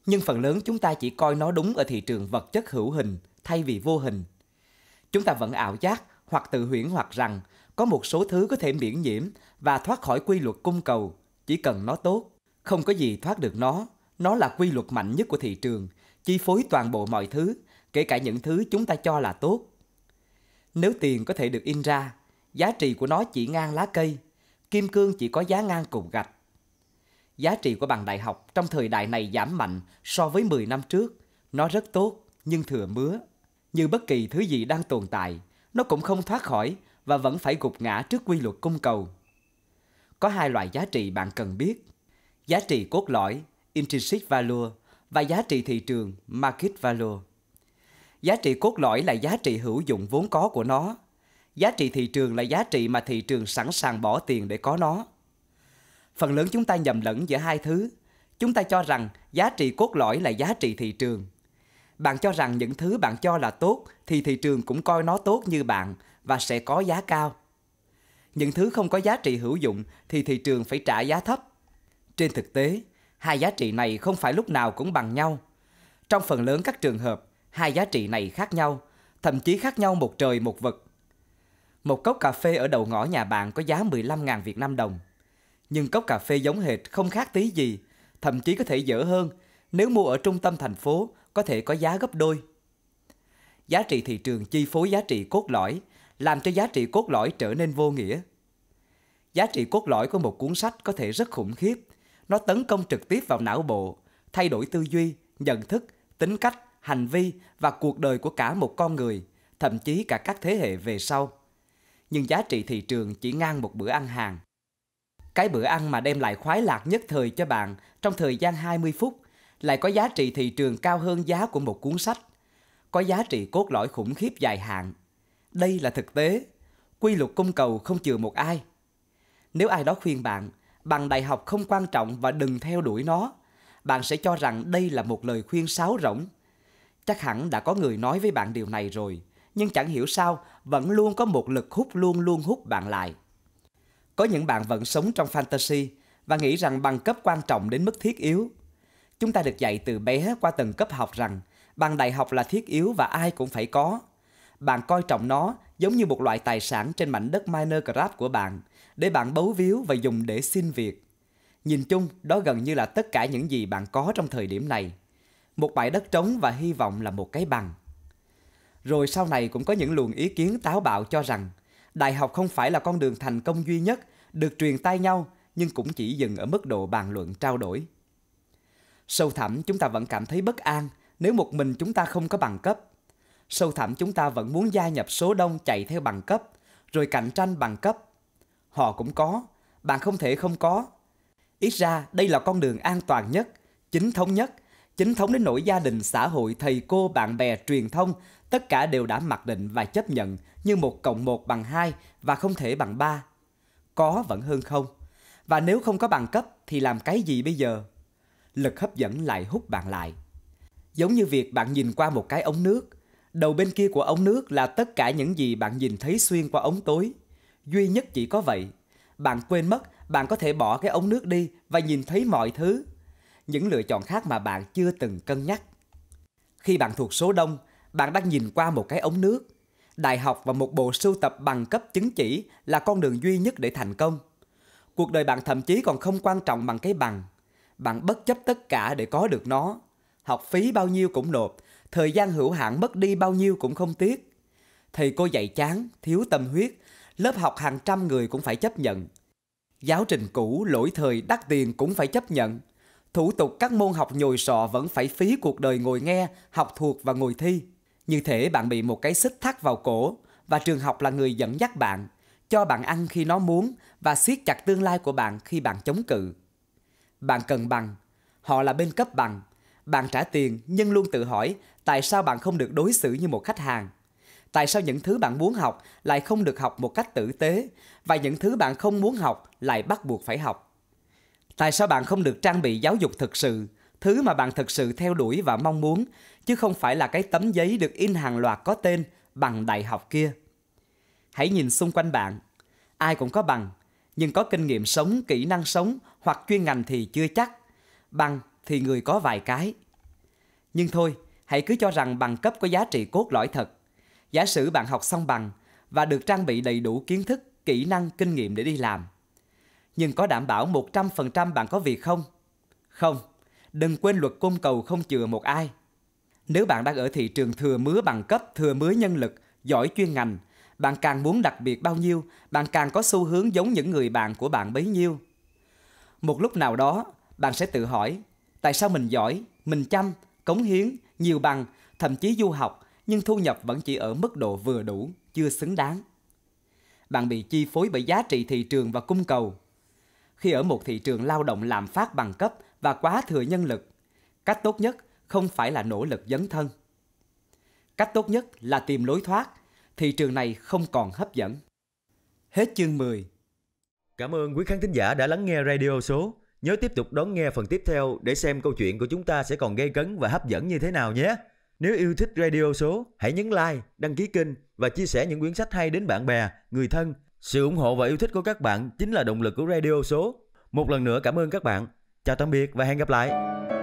Nhưng phần lớn chúng ta chỉ coi nó đúng ở thị trường vật chất hữu hình thay vì vô hình. Chúng ta vẫn ảo giác hoặc tự huyễn hoặc rằng có một số thứ có thể miễn nhiễm và thoát khỏi quy luật cung cầu, chỉ cần nó tốt, không có gì thoát được nó. Nó là quy luật mạnh nhất của thị trường, chi phối toàn bộ mọi thứ, kể cả những thứ chúng ta cho là tốt. Nếu tiền có thể được in ra, giá trị của nó chỉ ngang lá cây, kim cương chỉ có giá ngang cục gạch. Giá trị của bằng đại học trong thời đại này giảm mạnh so với 10 năm trước, nó rất tốt nhưng thừa mứa. Như bất kỳ thứ gì đang tồn tại, nó cũng không thoát khỏi và vẫn phải gục ngã trước quy luật cung cầu. Có hai loại giá trị bạn cần biết. Giá trị cốt lõi, intrinsic value, và giá trị thị trường, market value. Giá trị cốt lõi là giá trị hữu dụng vốn có của nó. Giá trị thị trường là giá trị mà thị trường sẵn sàng bỏ tiền để có nó. Phần lớn chúng ta nhầm lẫn giữa hai thứ. Chúng ta cho rằng giá trị cốt lõi là giá trị thị trường – bạn cho rằng những thứ bạn cho là tốt thì thị trường cũng coi nó tốt như bạn và sẽ có giá cao những thứ không có giá trị hữu dụng thì thị trường phải trả giá thấp trên thực tế hai giá trị này không phải lúc nào cũng bằng nhau trong phần lớn các trường hợp hai giá trị này khác nhau thậm chí khác nhau một trời một vực một cốc cà phê ở đầu ngõ nhà bạn có giá 15.000 Việt Nam đồng. Nhưng cốc cà phê giống hệt không khác tí gì, thậm chí có thể dở hơn nếu mua ở trung tâm thành phố có thể có giá gấp đôi. Giá trị thị trường chi phối giá trị cốt lõi, làm cho giá trị cốt lõi trở nên vô nghĩa. Giá trị cốt lõi của một cuốn sách có thể rất khủng khiếp, nó tấn công trực tiếp vào não bộ, thay đổi tư duy, nhận thức, tính cách, hành vi và cuộc đời của cả một con người, thậm chí cả các thế hệ về sau. Nhưng giá trị thị trường chỉ ngang một bữa ăn hàng. Cái bữa ăn mà đem lại khoái lạc nhất thời cho bạn trong thời gian 20 phút lại có giá trị thị trường cao hơn giá của một cuốn sách, có giá trị cốt lõi khủng khiếp dài hạn. Đây là thực tế, quy luật cung cầu không chừa một ai. Nếu ai đó khuyên bạn, bằng đại học không quan trọng và đừng theo đuổi nó, bạn sẽ cho rằng đây là một lời khuyên sáo rỗng. Chắc hẳn đã có người nói với bạn điều này rồi, nhưng chẳng hiểu sao vẫn luôn có một lực hút luôn luôn hút bạn lại. Có những bạn vẫn sống trong fantasy và nghĩ rằng bằng cấp quan trọng đến mức thiết yếu, Chúng ta được dạy từ bé qua từng cấp học rằng bằng đại học là thiết yếu và ai cũng phải có. Bạn coi trọng nó giống như một loại tài sản trên mảnh đất minor của bạn, để bạn bấu víu và dùng để xin việc. Nhìn chung, đó gần như là tất cả những gì bạn có trong thời điểm này. Một bãi đất trống và hy vọng là một cái bằng. Rồi sau này cũng có những luồng ý kiến táo bạo cho rằng đại học không phải là con đường thành công duy nhất được truyền tai nhau nhưng cũng chỉ dừng ở mức độ bàn luận trao đổi. Sâu thẳm chúng ta vẫn cảm thấy bất an nếu một mình chúng ta không có bằng cấp. Sâu thẳm chúng ta vẫn muốn gia nhập số đông chạy theo bằng cấp, rồi cạnh tranh bằng cấp. Họ cũng có, bạn không thể không có. Ít ra đây là con đường an toàn nhất, chính thống nhất, chính thống đến nỗi gia đình, xã hội, thầy cô, bạn bè, truyền thông, tất cả đều đã mặc định và chấp nhận như một cộng một bằng hai và không thể bằng ba. Có vẫn hơn không. Và nếu không có bằng cấp thì làm cái gì bây giờ? lực hấp dẫn lại hút bạn lại. Giống như việc bạn nhìn qua một cái ống nước, đầu bên kia của ống nước là tất cả những gì bạn nhìn thấy xuyên qua ống tối. Duy nhất chỉ có vậy. Bạn quên mất, bạn có thể bỏ cái ống nước đi và nhìn thấy mọi thứ. Những lựa chọn khác mà bạn chưa từng cân nhắc. Khi bạn thuộc số đông, bạn đang nhìn qua một cái ống nước. Đại học và một bộ sưu tập bằng cấp chứng chỉ là con đường duy nhất để thành công. Cuộc đời bạn thậm chí còn không quan trọng bằng cái bằng – bạn bất chấp tất cả để có được nó. Học phí bao nhiêu cũng nộp, thời gian hữu hạn mất đi bao nhiêu cũng không tiếc. Thầy cô dạy chán, thiếu tâm huyết, lớp học hàng trăm người cũng phải chấp nhận. Giáo trình cũ, lỗi thời, đắt tiền cũng phải chấp nhận. Thủ tục các môn học nhồi sọ vẫn phải phí cuộc đời ngồi nghe, học thuộc và ngồi thi. Như thể bạn bị một cái xích thắt vào cổ và trường học là người dẫn dắt bạn, cho bạn ăn khi nó muốn và siết chặt tương lai của bạn khi bạn chống cự. Bạn cần bằng, họ là bên cấp bằng. Bạn trả tiền nhưng luôn tự hỏi tại sao bạn không được đối xử như một khách hàng. Tại sao những thứ bạn muốn học lại không được học một cách tử tế và những thứ bạn không muốn học lại bắt buộc phải học? Tại sao bạn không được trang bị giáo dục thực sự, thứ mà bạn thực sự theo đuổi và mong muốn, chứ không phải là cái tấm giấy được in hàng loạt có tên bằng đại học kia? Hãy nhìn xung quanh bạn, ai cũng có bằng, nhưng có kinh nghiệm sống, kỹ năng sống hoặc chuyên ngành thì chưa chắc. Bằng thì người có vài cái. Nhưng thôi, hãy cứ cho rằng bằng cấp có giá trị cốt lõi thật. Giả sử bạn học xong bằng và được trang bị đầy đủ kiến thức, kỹ năng, kinh nghiệm để đi làm. Nhưng có đảm bảo 100% bạn có việc không? Không, đừng quên luật cung cầu không chừa một ai. Nếu bạn đang ở thị trường thừa mứa bằng cấp, thừa mứa nhân lực, giỏi chuyên ngành bạn càng muốn đặc biệt bao nhiêu, bạn càng có xu hướng giống những người bạn của bạn bấy nhiêu. Một lúc nào đó, bạn sẽ tự hỏi, tại sao mình giỏi, mình chăm, cống hiến, nhiều bằng, thậm chí du học, nhưng thu nhập vẫn chỉ ở mức độ vừa đủ, chưa xứng đáng. Bạn bị chi phối bởi giá trị thị trường và cung cầu. Khi ở một thị trường lao động làm phát bằng cấp và quá thừa nhân lực, cách tốt nhất không phải là nỗ lực dấn thân. Cách tốt nhất là tìm lối thoát thị trường này không còn hấp dẫn. Hết chương 10. Cảm ơn quý khán thính giả đã lắng nghe radio số. Nhớ tiếp tục đón nghe phần tiếp theo để xem câu chuyện của chúng ta sẽ còn gây cấn và hấp dẫn như thế nào nhé. Nếu yêu thích radio số, hãy nhấn like, đăng ký kênh và chia sẻ những quyển sách hay đến bạn bè, người thân. Sự ủng hộ và yêu thích của các bạn chính là động lực của radio số. Một lần nữa cảm ơn các bạn. Chào tạm biệt và hẹn gặp lại.